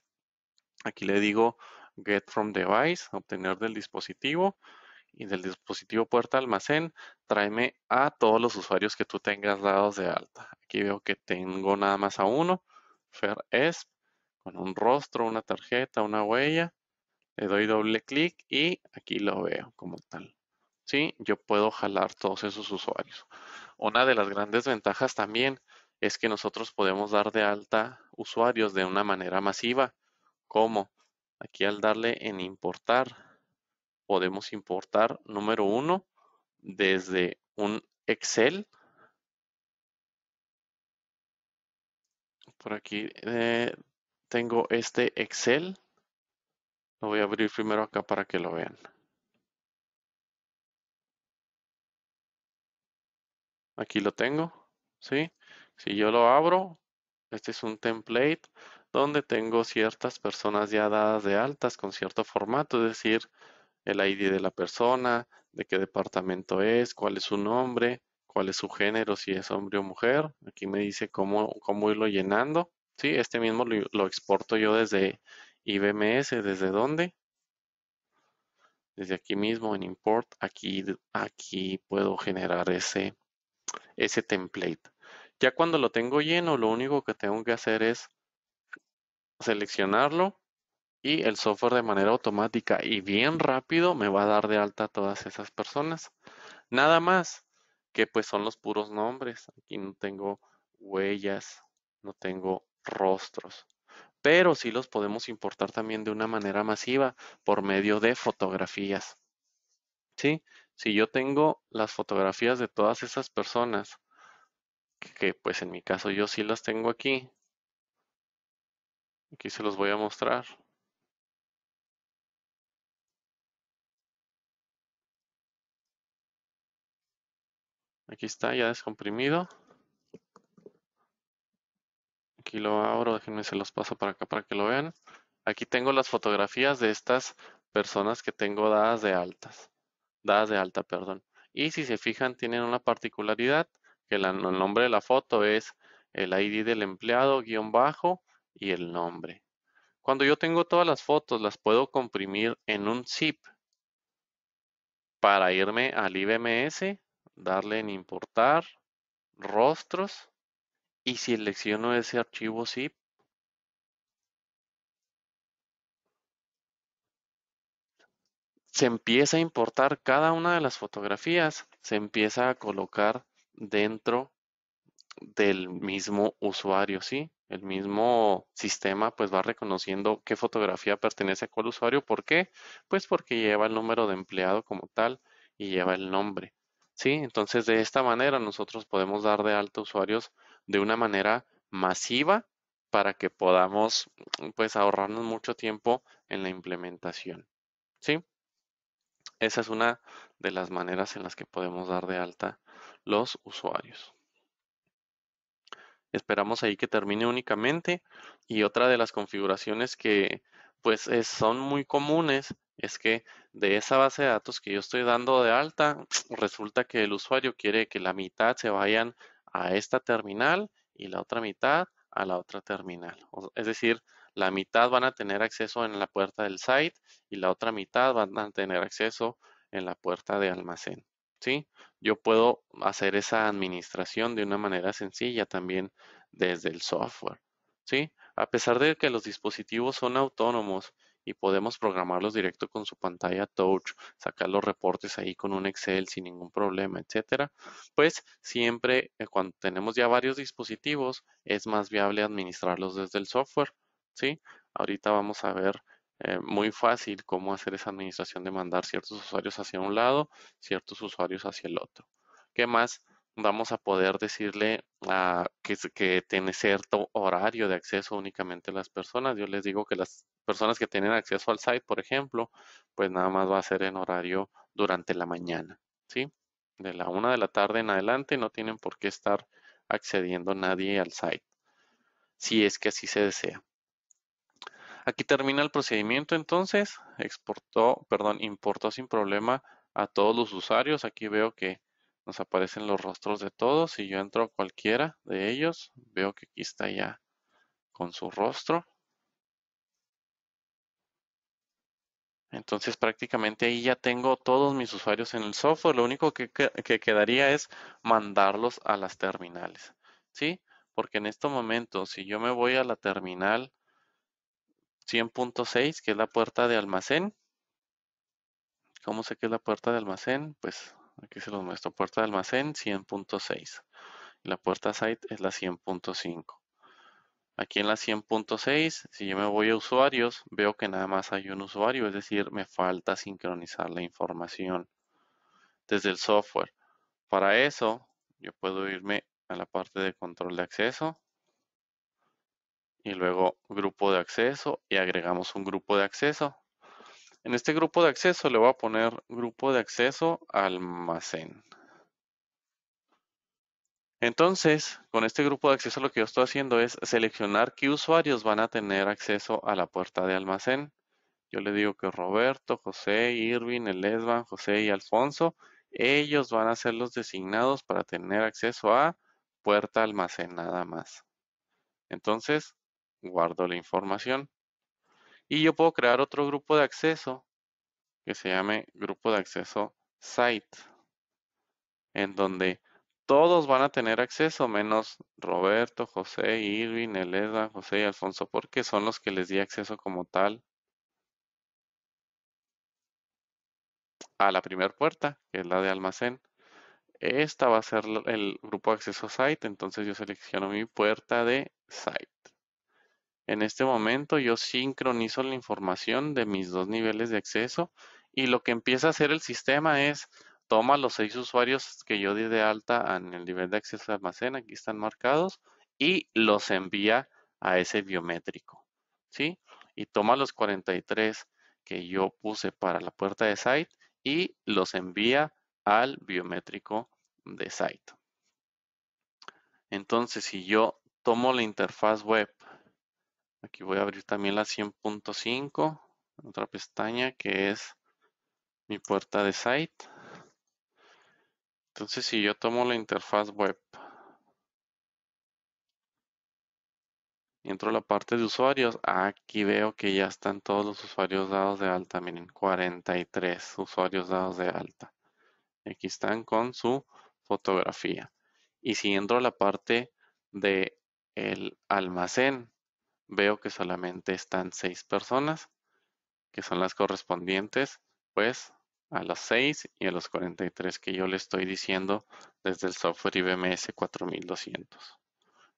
Aquí le digo get from device, obtener del dispositivo y del dispositivo puerta almacén, tráeme a todos los usuarios que tú tengas dados de alta. Aquí veo que tengo nada más a uno, Fer Es, con un rostro, una tarjeta, una huella. Le doy doble clic y aquí lo veo como tal. ¿Sí? Yo puedo jalar todos esos usuarios. Una de las grandes ventajas también es que nosotros podemos dar de alta usuarios de una manera masiva. ¿Cómo? Aquí al darle en importar, podemos importar, número uno, desde un Excel. Por aquí eh, tengo este Excel. Lo voy a abrir primero acá para que lo vean. Aquí lo tengo, ¿sí? Si yo lo abro, este es un template donde tengo ciertas personas ya dadas de altas con cierto formato, es decir, el ID de la persona, de qué departamento es, cuál es su nombre, cuál es su género, si es hombre o mujer. Aquí me dice cómo, cómo irlo llenando. Sí, este mismo lo, exporto yo desde IBMS, ¿desde dónde? Desde aquí mismo en import, aquí, aquí puedo generar ese, ese template. Ya cuando lo tengo lleno, lo único que tengo que hacer es seleccionarlo y el software de manera automática y bien rápido me va a dar de alta a todas esas personas. Nada más que pues son los puros nombres. Aquí no tengo huellas, no tengo rostros. Pero sí los podemos importar también de una manera masiva por medio de fotografías. ¿Sí? Si yo tengo las fotografías de todas esas personas, que pues en mi caso yo sí las tengo aquí, Aquí se los voy a mostrar. Aquí está ya descomprimido. Aquí lo abro, déjenme se los paso para acá para que lo vean. Aquí tengo las fotografías de estas personas que tengo dadas de altas. Dadas de alta, perdón. Y si se fijan, tienen una particularidad, que el nombre de la foto es el ID del empleado guión bajo y el nombre. Cuando yo tengo todas las fotos, las puedo comprimir en un zip para irme al IBMS, darle en importar, rostros, y selecciono ese archivo zip, se empieza a importar cada una de las fotografías, se empieza a colocar dentro del mismo usuario, ¿sí? el mismo sistema pues va reconociendo qué fotografía pertenece a cuál usuario. ¿Por qué? Pues porque lleva el número de empleado como tal y lleva el nombre. ¿Sí? Entonces de esta manera nosotros podemos dar de alta usuarios de una manera masiva para que podamos pues ahorrarnos mucho tiempo en la implementación. ¿Sí? Esa es una de las maneras en las que podemos dar de alta los usuarios. Esperamos ahí que termine únicamente. Y otra de las configuraciones que pues son muy comunes es que de esa base de datos que yo estoy dando de alta, resulta que el usuario quiere que la mitad se vayan a esta terminal y la otra mitad a la otra terminal. Es decir, la mitad van a tener acceso en la puerta del site y la otra mitad van a tener acceso en la puerta de almacén. Yo puedo hacer esa administración de una manera sencilla también desde el software, A pesar de que los dispositivos son autónomos y podemos programarlos directo con su pantalla touch, sacar los reportes ahí con un Excel sin ningún problema, etcétera, pues siempre eh, cuando tenemos ya varios dispositivos es más viable administrarlos desde el software, ¿sí? Ahorita vamos a ver eh, muy fácil cómo hacer esa administración de mandar ciertos usuarios hacia un lado, ciertos usuarios hacia el otro. ¿Qué más? Vamos a poder decirle a que, que tiene cierto horario de acceso únicamente a las personas. Yo les digo que las personas que tienen acceso al site, por ejemplo, pues nada más va a ser en horario durante la mañana, ¿sí? De la una de la tarde en adelante no tienen por qué estar accediendo nadie al site, si es que así se desea. Aquí termina el procedimiento entonces, exportó, perdón, importó sin problema a todos los usuarios. Aquí veo que nos aparecen los rostros de todos. Si yo entro a cualquiera de ellos, veo que aquí está ya con su rostro. Entonces prácticamente ahí ya tengo todos mis usuarios en el software. Lo único que, que, quedaría es mandarlos a las terminales. ¿Sí? Porque en este momento, si yo me voy a la terminal 100.6, que es la puerta de almacén. ¿Cómo sé que es la puerta de almacén? Pues aquí se los muestro. Puerta de almacén 100.6. La puerta site es la 100.5. Aquí en la 100.6, si yo me voy a usuarios, veo que nada más hay un usuario, es decir, me falta sincronizar la información desde el software. Para eso, yo puedo irme a la parte de control de acceso, y luego grupo de acceso y agregamos un grupo de acceso. En este grupo de acceso le voy a poner grupo de acceso almacén. Entonces, con este grupo de acceso lo que yo estoy haciendo es seleccionar qué usuarios van a tener acceso a la puerta de almacén. Yo le digo que Roberto, José, Irving, Elesban, José y Alfonso, ellos van a ser los designados para tener acceso a puerta almacén nada más. Entonces, guardo la información. Y yo puedo crear otro grupo de acceso que se llame grupo de acceso site, en donde todos van a tener acceso, menos Roberto, José, Irving, Eleda, José y Alfonso, porque son los que les di acceso como tal a la primera puerta, que es la de almacén. Esta va a ser el grupo de acceso site, entonces yo selecciono mi puerta de site. En este momento yo sincronizo la información de mis dos niveles de acceso y lo que empieza a hacer el sistema es toma los seis usuarios que yo di de alta en el nivel de acceso de almacén, aquí están marcados, y los envía a ese biométrico, ¿sí? Y toma los 43 que yo puse para la puerta de site y los envía al biométrico de site. Entonces, si yo tomo la interfaz web Aquí voy a abrir también la 100.5, otra pestaña que es mi puerta de site. Entonces, si yo tomo la interfaz web, entro a la parte de usuarios, aquí veo que ya están todos los usuarios dados de alta, miren, 43 usuarios dados de alta. Aquí están con su fotografía. Y si entro a la parte de el almacén, veo que solamente están seis personas, que son las correspondientes, pues, a los seis y a los 43 que yo le estoy diciendo desde el software IBMS 4200.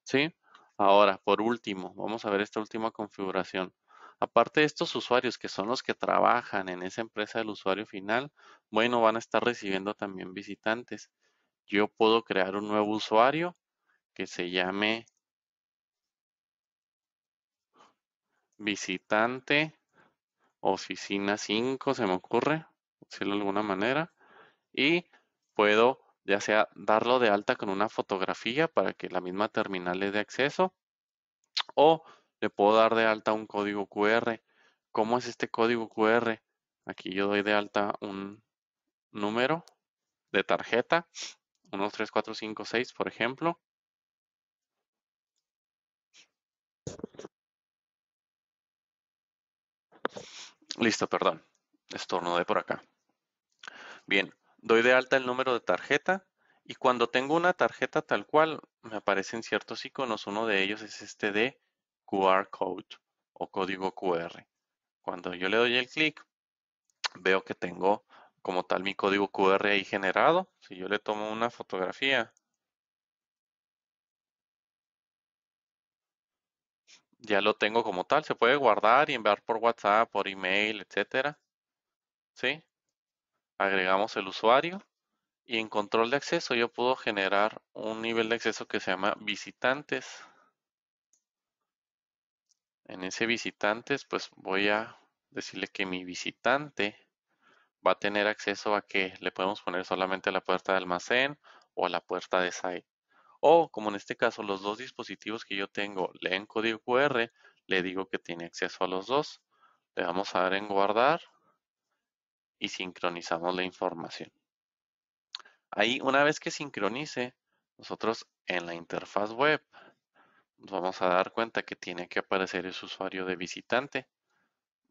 ¿Sí? Ahora, por último, vamos a ver esta última configuración. Aparte de estos usuarios que son los que trabajan en esa empresa del usuario final, bueno, van a estar recibiendo también visitantes. Yo puedo crear un nuevo usuario que se llame visitante, oficina 5, se me ocurre, si de alguna manera, y puedo ya sea darlo de alta con una fotografía para que la misma terminal le dé acceso, o le puedo dar de alta un código QR. ¿Cómo es este código QR? Aquí yo doy de alta un número de tarjeta, 6, por ejemplo. Listo, perdón. de por acá. Bien, doy de alta el número de tarjeta y cuando tengo una tarjeta tal cual, me aparecen ciertos iconos. Uno de ellos es este de QR Code o código QR. Cuando yo le doy el clic, veo que tengo como tal mi código QR ahí generado. Si yo le tomo una fotografía, Ya lo tengo como tal, se puede guardar y enviar por WhatsApp, por email, etcétera. ¿Sí? Agregamos el usuario y en control de acceso yo puedo generar un nivel de acceso que se llama visitantes. En ese visitantes pues voy a decirle que mi visitante va a tener acceso a que le podemos poner solamente a la puerta de almacén o a la puerta de site. O como en este caso los dos dispositivos que yo tengo leen código QR, le digo que tiene acceso a los dos. Le vamos a dar en guardar y sincronizamos la información. Ahí una vez que sincronice, nosotros en la interfaz web nos vamos a dar cuenta que tiene que aparecer ese usuario de visitante.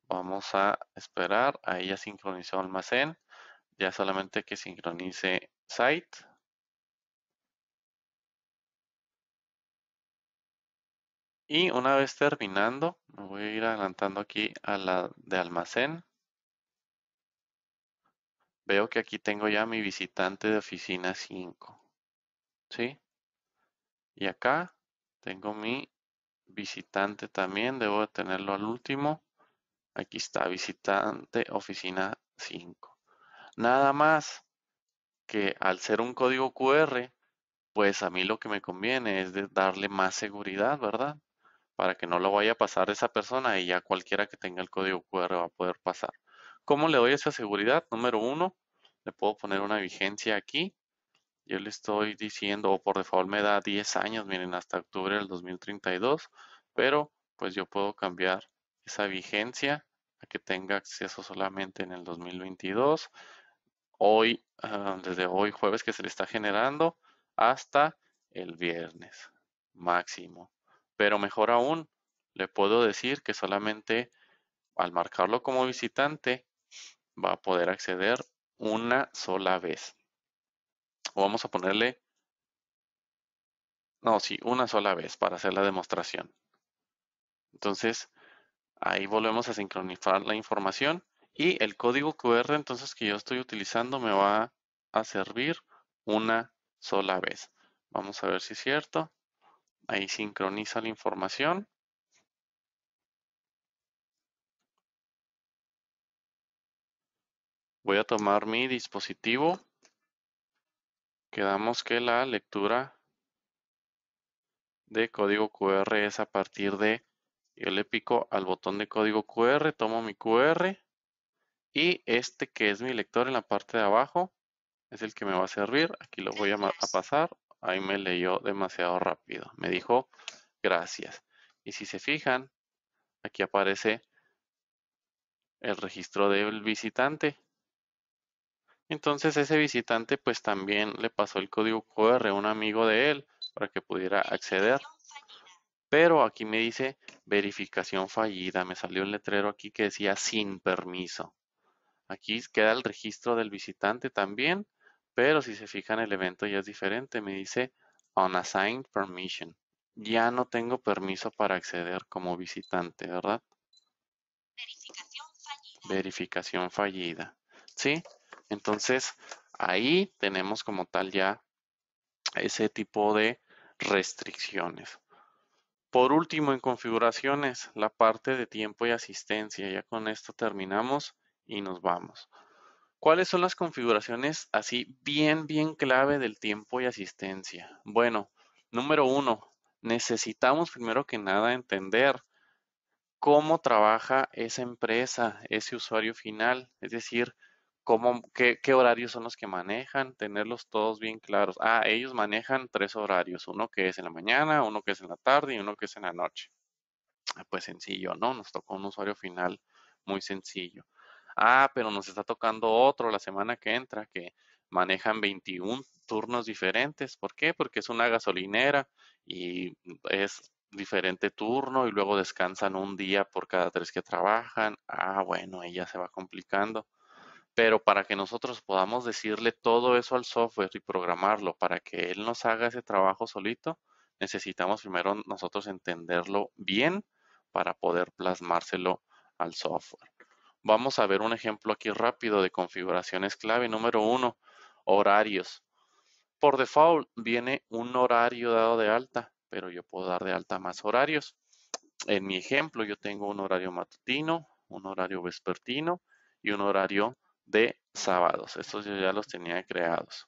Vamos a esperar, ahí ya sincronizó almacén, ya solamente que sincronice site Y una vez terminando, me voy a ir adelantando aquí a la de almacén. Veo que aquí tengo ya mi visitante de oficina 5. ¿Sí? Y acá tengo mi visitante también. Debo tenerlo al último. Aquí está, visitante oficina 5. Nada más que al ser un código QR, pues a mí lo que me conviene es darle más seguridad, ¿verdad? para que no lo vaya a pasar esa persona y ya cualquiera que tenga el código QR va a poder pasar. ¿Cómo le doy esa seguridad? Número uno, le puedo poner una vigencia aquí. Yo le estoy diciendo, o por default me da 10 años, miren, hasta octubre del 2032, pero pues yo puedo cambiar esa vigencia a que tenga acceso solamente en el 2022, hoy, ah, desde hoy jueves que se le está generando, hasta el viernes máximo. Pero mejor aún, le puedo decir que solamente al marcarlo como visitante va a poder acceder una sola vez. O vamos a ponerle, no, sí, una sola vez para hacer la demostración. Entonces, ahí volvemos a sincronizar la información y el código QR entonces que yo estoy utilizando me va a servir una sola vez. Vamos a ver si es cierto. Ahí sincroniza la información. Voy a tomar mi dispositivo. Quedamos que la lectura de código QR es a partir de yo le pico al botón de código QR, tomo mi QR y este que es mi lector en la parte de abajo es el que me va a servir. Aquí lo voy a, a pasar Ahí me leyó demasiado rápido. Me dijo, gracias. Y si se fijan, aquí aparece el registro del visitante. Entonces ese visitante pues también le pasó el código QR a un amigo de él para que pudiera acceder. Pero aquí me dice verificación fallida. Me salió un letrero aquí que decía sin permiso. Aquí queda el registro del visitante también pero si se fijan, el evento ya es diferente. Me dice unassigned permission. Ya no tengo permiso para acceder como visitante, ¿verdad? Verificación fallida. Verificación fallida. ¿Sí? Entonces, ahí tenemos como tal ya ese tipo de restricciones. Por último, en configuraciones, la parte de tiempo y asistencia. Ya con esto terminamos y nos vamos. ¿Cuáles son las configuraciones así bien, bien clave del tiempo y asistencia? Bueno, número uno, necesitamos primero que nada entender cómo trabaja esa empresa, ese usuario final, es decir, qué, qué, horarios son los que manejan, tenerlos todos bien claros. Ah, ellos manejan tres horarios, uno que es en la mañana, uno que es en la tarde y uno que es en la noche. Ah, pues sencillo, ¿no? Nos tocó un usuario final muy sencillo. Ah, pero nos está tocando otro la semana que entra que manejan 21 turnos diferentes. ¿Por qué? Porque es una gasolinera y es diferente turno y luego descansan un día por cada tres que trabajan. Ah, bueno, ahí ya se va complicando. Pero para que nosotros podamos decirle todo eso al software y programarlo para que él nos haga ese trabajo solito, necesitamos primero nosotros entenderlo bien para poder plasmárselo al software. Vamos a ver un ejemplo aquí rápido de configuraciones clave. Número uno, horarios. Por default viene un horario dado de alta, pero yo puedo dar de alta más horarios. En mi ejemplo, yo tengo un horario matutino, un horario vespertino y un horario de sábados. Estos yo ya los tenía creados.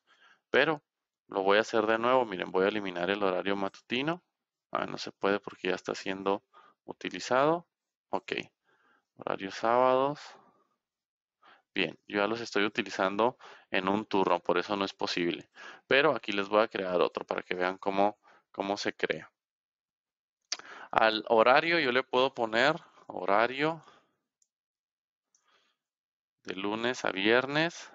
Pero lo voy a hacer de nuevo. Miren, voy a eliminar el horario matutino. Ah, no se puede porque ya está siendo utilizado. Ok. Horarios sábados. Bien, yo ya los estoy utilizando en un turno, por eso no es posible. Pero aquí les voy a crear otro para que vean cómo, cómo se crea. Al horario yo le puedo poner horario de lunes a viernes,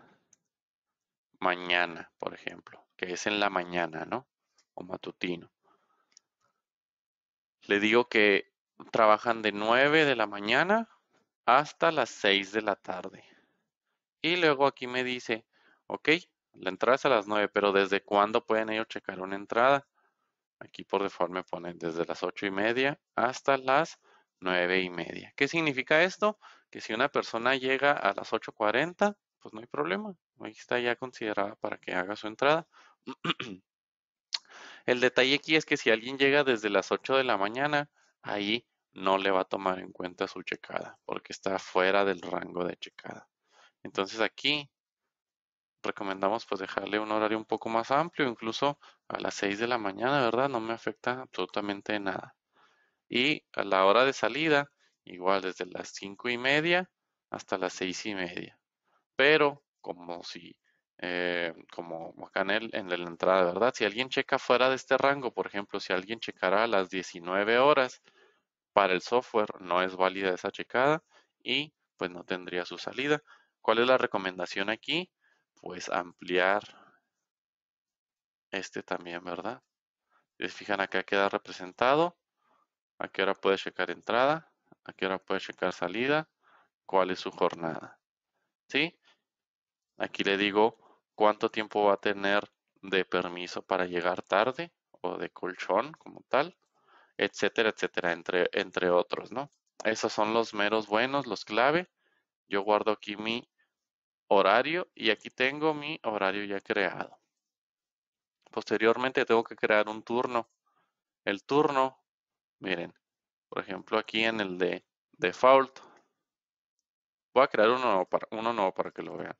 mañana, por ejemplo, que es en la mañana, ¿no? O matutino. Le digo que trabajan de 9 de la mañana hasta las 6 de la tarde. Y luego aquí me dice, ok, la entrada es a las 9, pero ¿desde cuándo pueden ellos checar una entrada? Aquí por default me pone desde las 8 y media hasta las 9 y media. ¿Qué significa esto? Que si una persona llega a las 8.40, pues no hay problema. Ahí está ya considerada para que haga su entrada. El detalle aquí es que si alguien llega desde las 8 de la mañana, ahí no le va a tomar en cuenta su checada porque está fuera del rango de checada. Entonces aquí recomendamos pues dejarle un horario un poco más amplio, incluso a las 6 de la mañana, ¿verdad? No me afecta absolutamente nada. Y a la hora de salida, igual desde las 5 y media hasta las 6 y media. Pero como si, eh, como acá en, la entrada, ¿verdad? Si alguien checa fuera de este rango, por ejemplo, si alguien checará a las 19 horas, para el software no es válida esa checada y pues no tendría su salida. ¿Cuál es la recomendación aquí? Pues ampliar este también, ¿verdad? Si fijan acá queda representado. ¿A qué hora puede checar entrada? ¿A qué hora puede checar salida? ¿Cuál es su jornada? ¿Sí? Aquí le digo cuánto tiempo va a tener de permiso para llegar tarde o de colchón como tal etcétera, etcétera, entre, entre otros, ¿no? Esos son los meros buenos, los clave. Yo guardo aquí mi horario y aquí tengo mi horario ya creado. Posteriormente tengo que crear un turno. El turno, miren, por ejemplo aquí en el de default, voy a crear uno nuevo para, uno nuevo para que lo vean.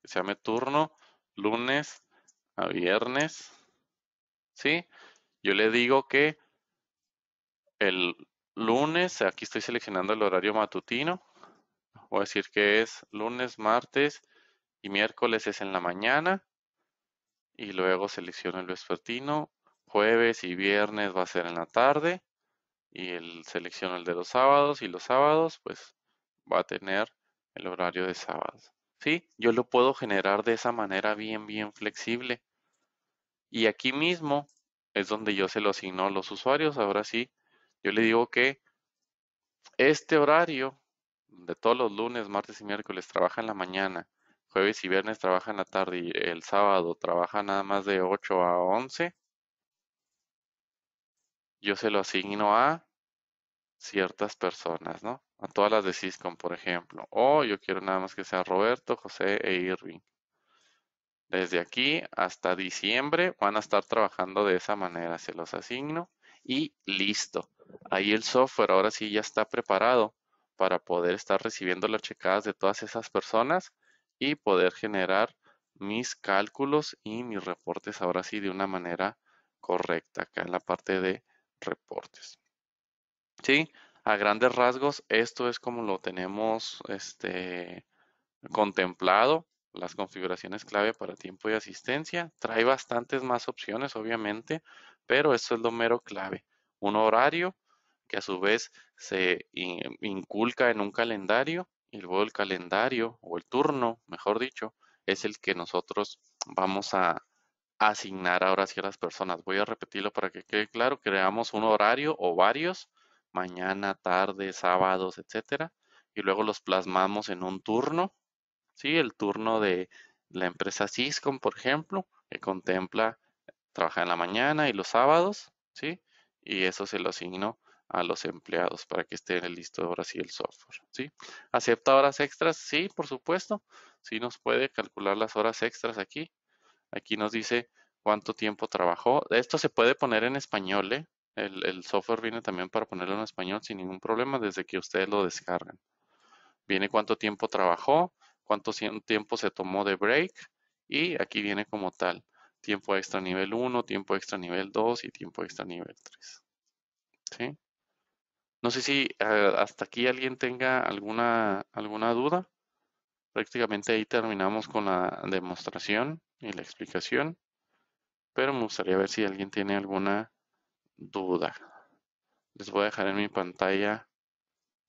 Que se llame turno lunes a viernes. ¿Sí? Yo le digo que el lunes, aquí estoy seleccionando el horario matutino, voy a decir que es lunes, martes y miércoles es en la mañana y luego selecciono el vespertino, jueves y viernes va a ser en la tarde y el, selecciono el de los sábados y los sábados pues va a tener el horario de sábados. ¿Sí? Yo lo puedo generar de esa manera bien, bien flexible. Y aquí mismo es donde yo se lo asigno a los usuarios. Ahora sí, yo le digo que este horario de todos los lunes, martes y miércoles trabaja en la mañana, jueves y viernes trabaja en la tarde y el sábado trabaja nada más de 8 a 11. Yo se lo asigno a ciertas personas, ¿no? A todas las de Cisco, por ejemplo. O yo quiero nada más que sea Roberto, José e Irving. Desde aquí hasta diciembre van a estar trabajando de esa manera. Se los asigno y listo. Ahí el software ahora sí ya está preparado para poder estar recibiendo las checadas de todas esas personas y poder generar mis cálculos y mis reportes ahora sí de una manera correcta acá en la parte de reportes. ¿Sí? A grandes rasgos, esto es como lo tenemos este, contemplado, las configuraciones clave para tiempo y asistencia. Trae bastantes más opciones, obviamente, pero esto es lo mero clave un horario que a su vez se inculca en un calendario y luego el calendario o el turno, mejor dicho, es el que nosotros vamos a asignar ahora a las personas. Voy a repetirlo para que quede claro, creamos un horario o varios, mañana, tarde, sábados, etcétera, y luego los plasmamos en un turno, ¿sí? El turno de la empresa Cisco, por ejemplo, que contempla trabajar en la mañana y los sábados, ¿sí? y eso se lo asigno a los empleados para que esté en el listo de horas el software. ¿sí? ¿Acepta horas extras? Sí, por supuesto. Sí nos puede calcular las horas extras aquí. Aquí nos dice cuánto tiempo trabajó. Esto se puede poner en español. ¿eh? El, el, software viene también para ponerlo en español sin ningún problema desde que ustedes lo descargan. Viene cuánto tiempo trabajó, cuánto tiempo se tomó de break y aquí viene como tal tiempo extra nivel 1, tiempo extra nivel 2 y tiempo extra nivel 3. No sé si eh, hasta aquí alguien tenga alguna, alguna duda. Prácticamente ahí terminamos con la demostración y la explicación, pero me gustaría ver si alguien tiene alguna duda. Les voy a dejar en mi pantalla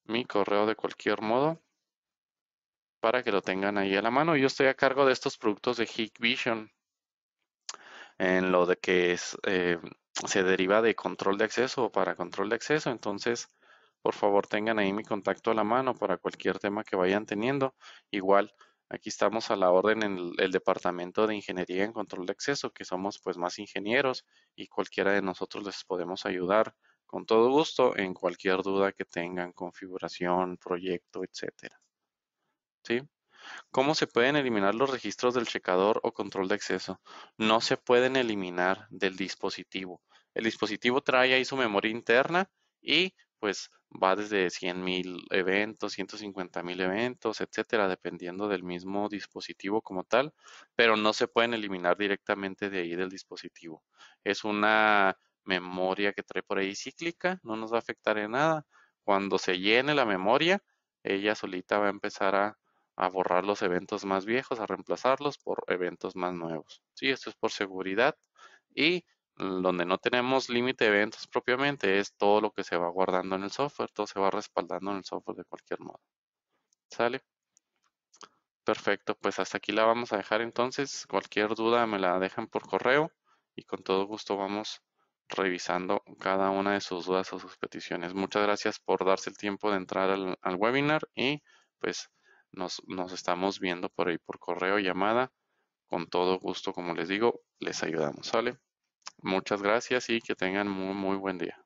mi correo de cualquier modo para que lo tengan ahí a la mano. Yo estoy a cargo de estos productos de Hikvision en lo de que es, eh, se deriva de control de acceso o para control de acceso. Entonces, por favor, tengan ahí mi contacto a la mano para cualquier tema que vayan teniendo. Igual, aquí estamos a la orden en el, el departamento de ingeniería en control de acceso, que somos pues más ingenieros y cualquiera de nosotros les podemos ayudar con todo gusto en cualquier duda que tengan, configuración, proyecto, etcétera. ¿Sí? ¿Cómo se pueden eliminar los registros del checador o control de acceso? No se pueden eliminar del dispositivo. El dispositivo trae ahí su memoria interna y pues va desde 100.000 eventos, 150.000 eventos, etcétera, dependiendo del mismo dispositivo como tal, pero no se pueden eliminar directamente de ahí del dispositivo. Es una memoria que trae por ahí cíclica, no nos va a afectar en nada. Cuando se llene la memoria, ella solita va a empezar a a borrar los eventos más viejos, a reemplazarlos por eventos más nuevos. Sí, esto es por seguridad y donde no tenemos límite de eventos propiamente es todo lo que se va guardando en el software, todo se va respaldando en el software de cualquier modo. ¿Sale? Perfecto, pues hasta aquí la vamos a dejar entonces. Cualquier duda me la dejan por correo y con todo gusto vamos revisando cada una de sus dudas o sus peticiones. Muchas gracias por darse el tiempo de entrar al, al webinar y pues nos, nos estamos viendo por ahí por correo, llamada. Con todo gusto, como les digo, les ayudamos, ¿sale? Muchas gracias y que tengan muy, muy buen día.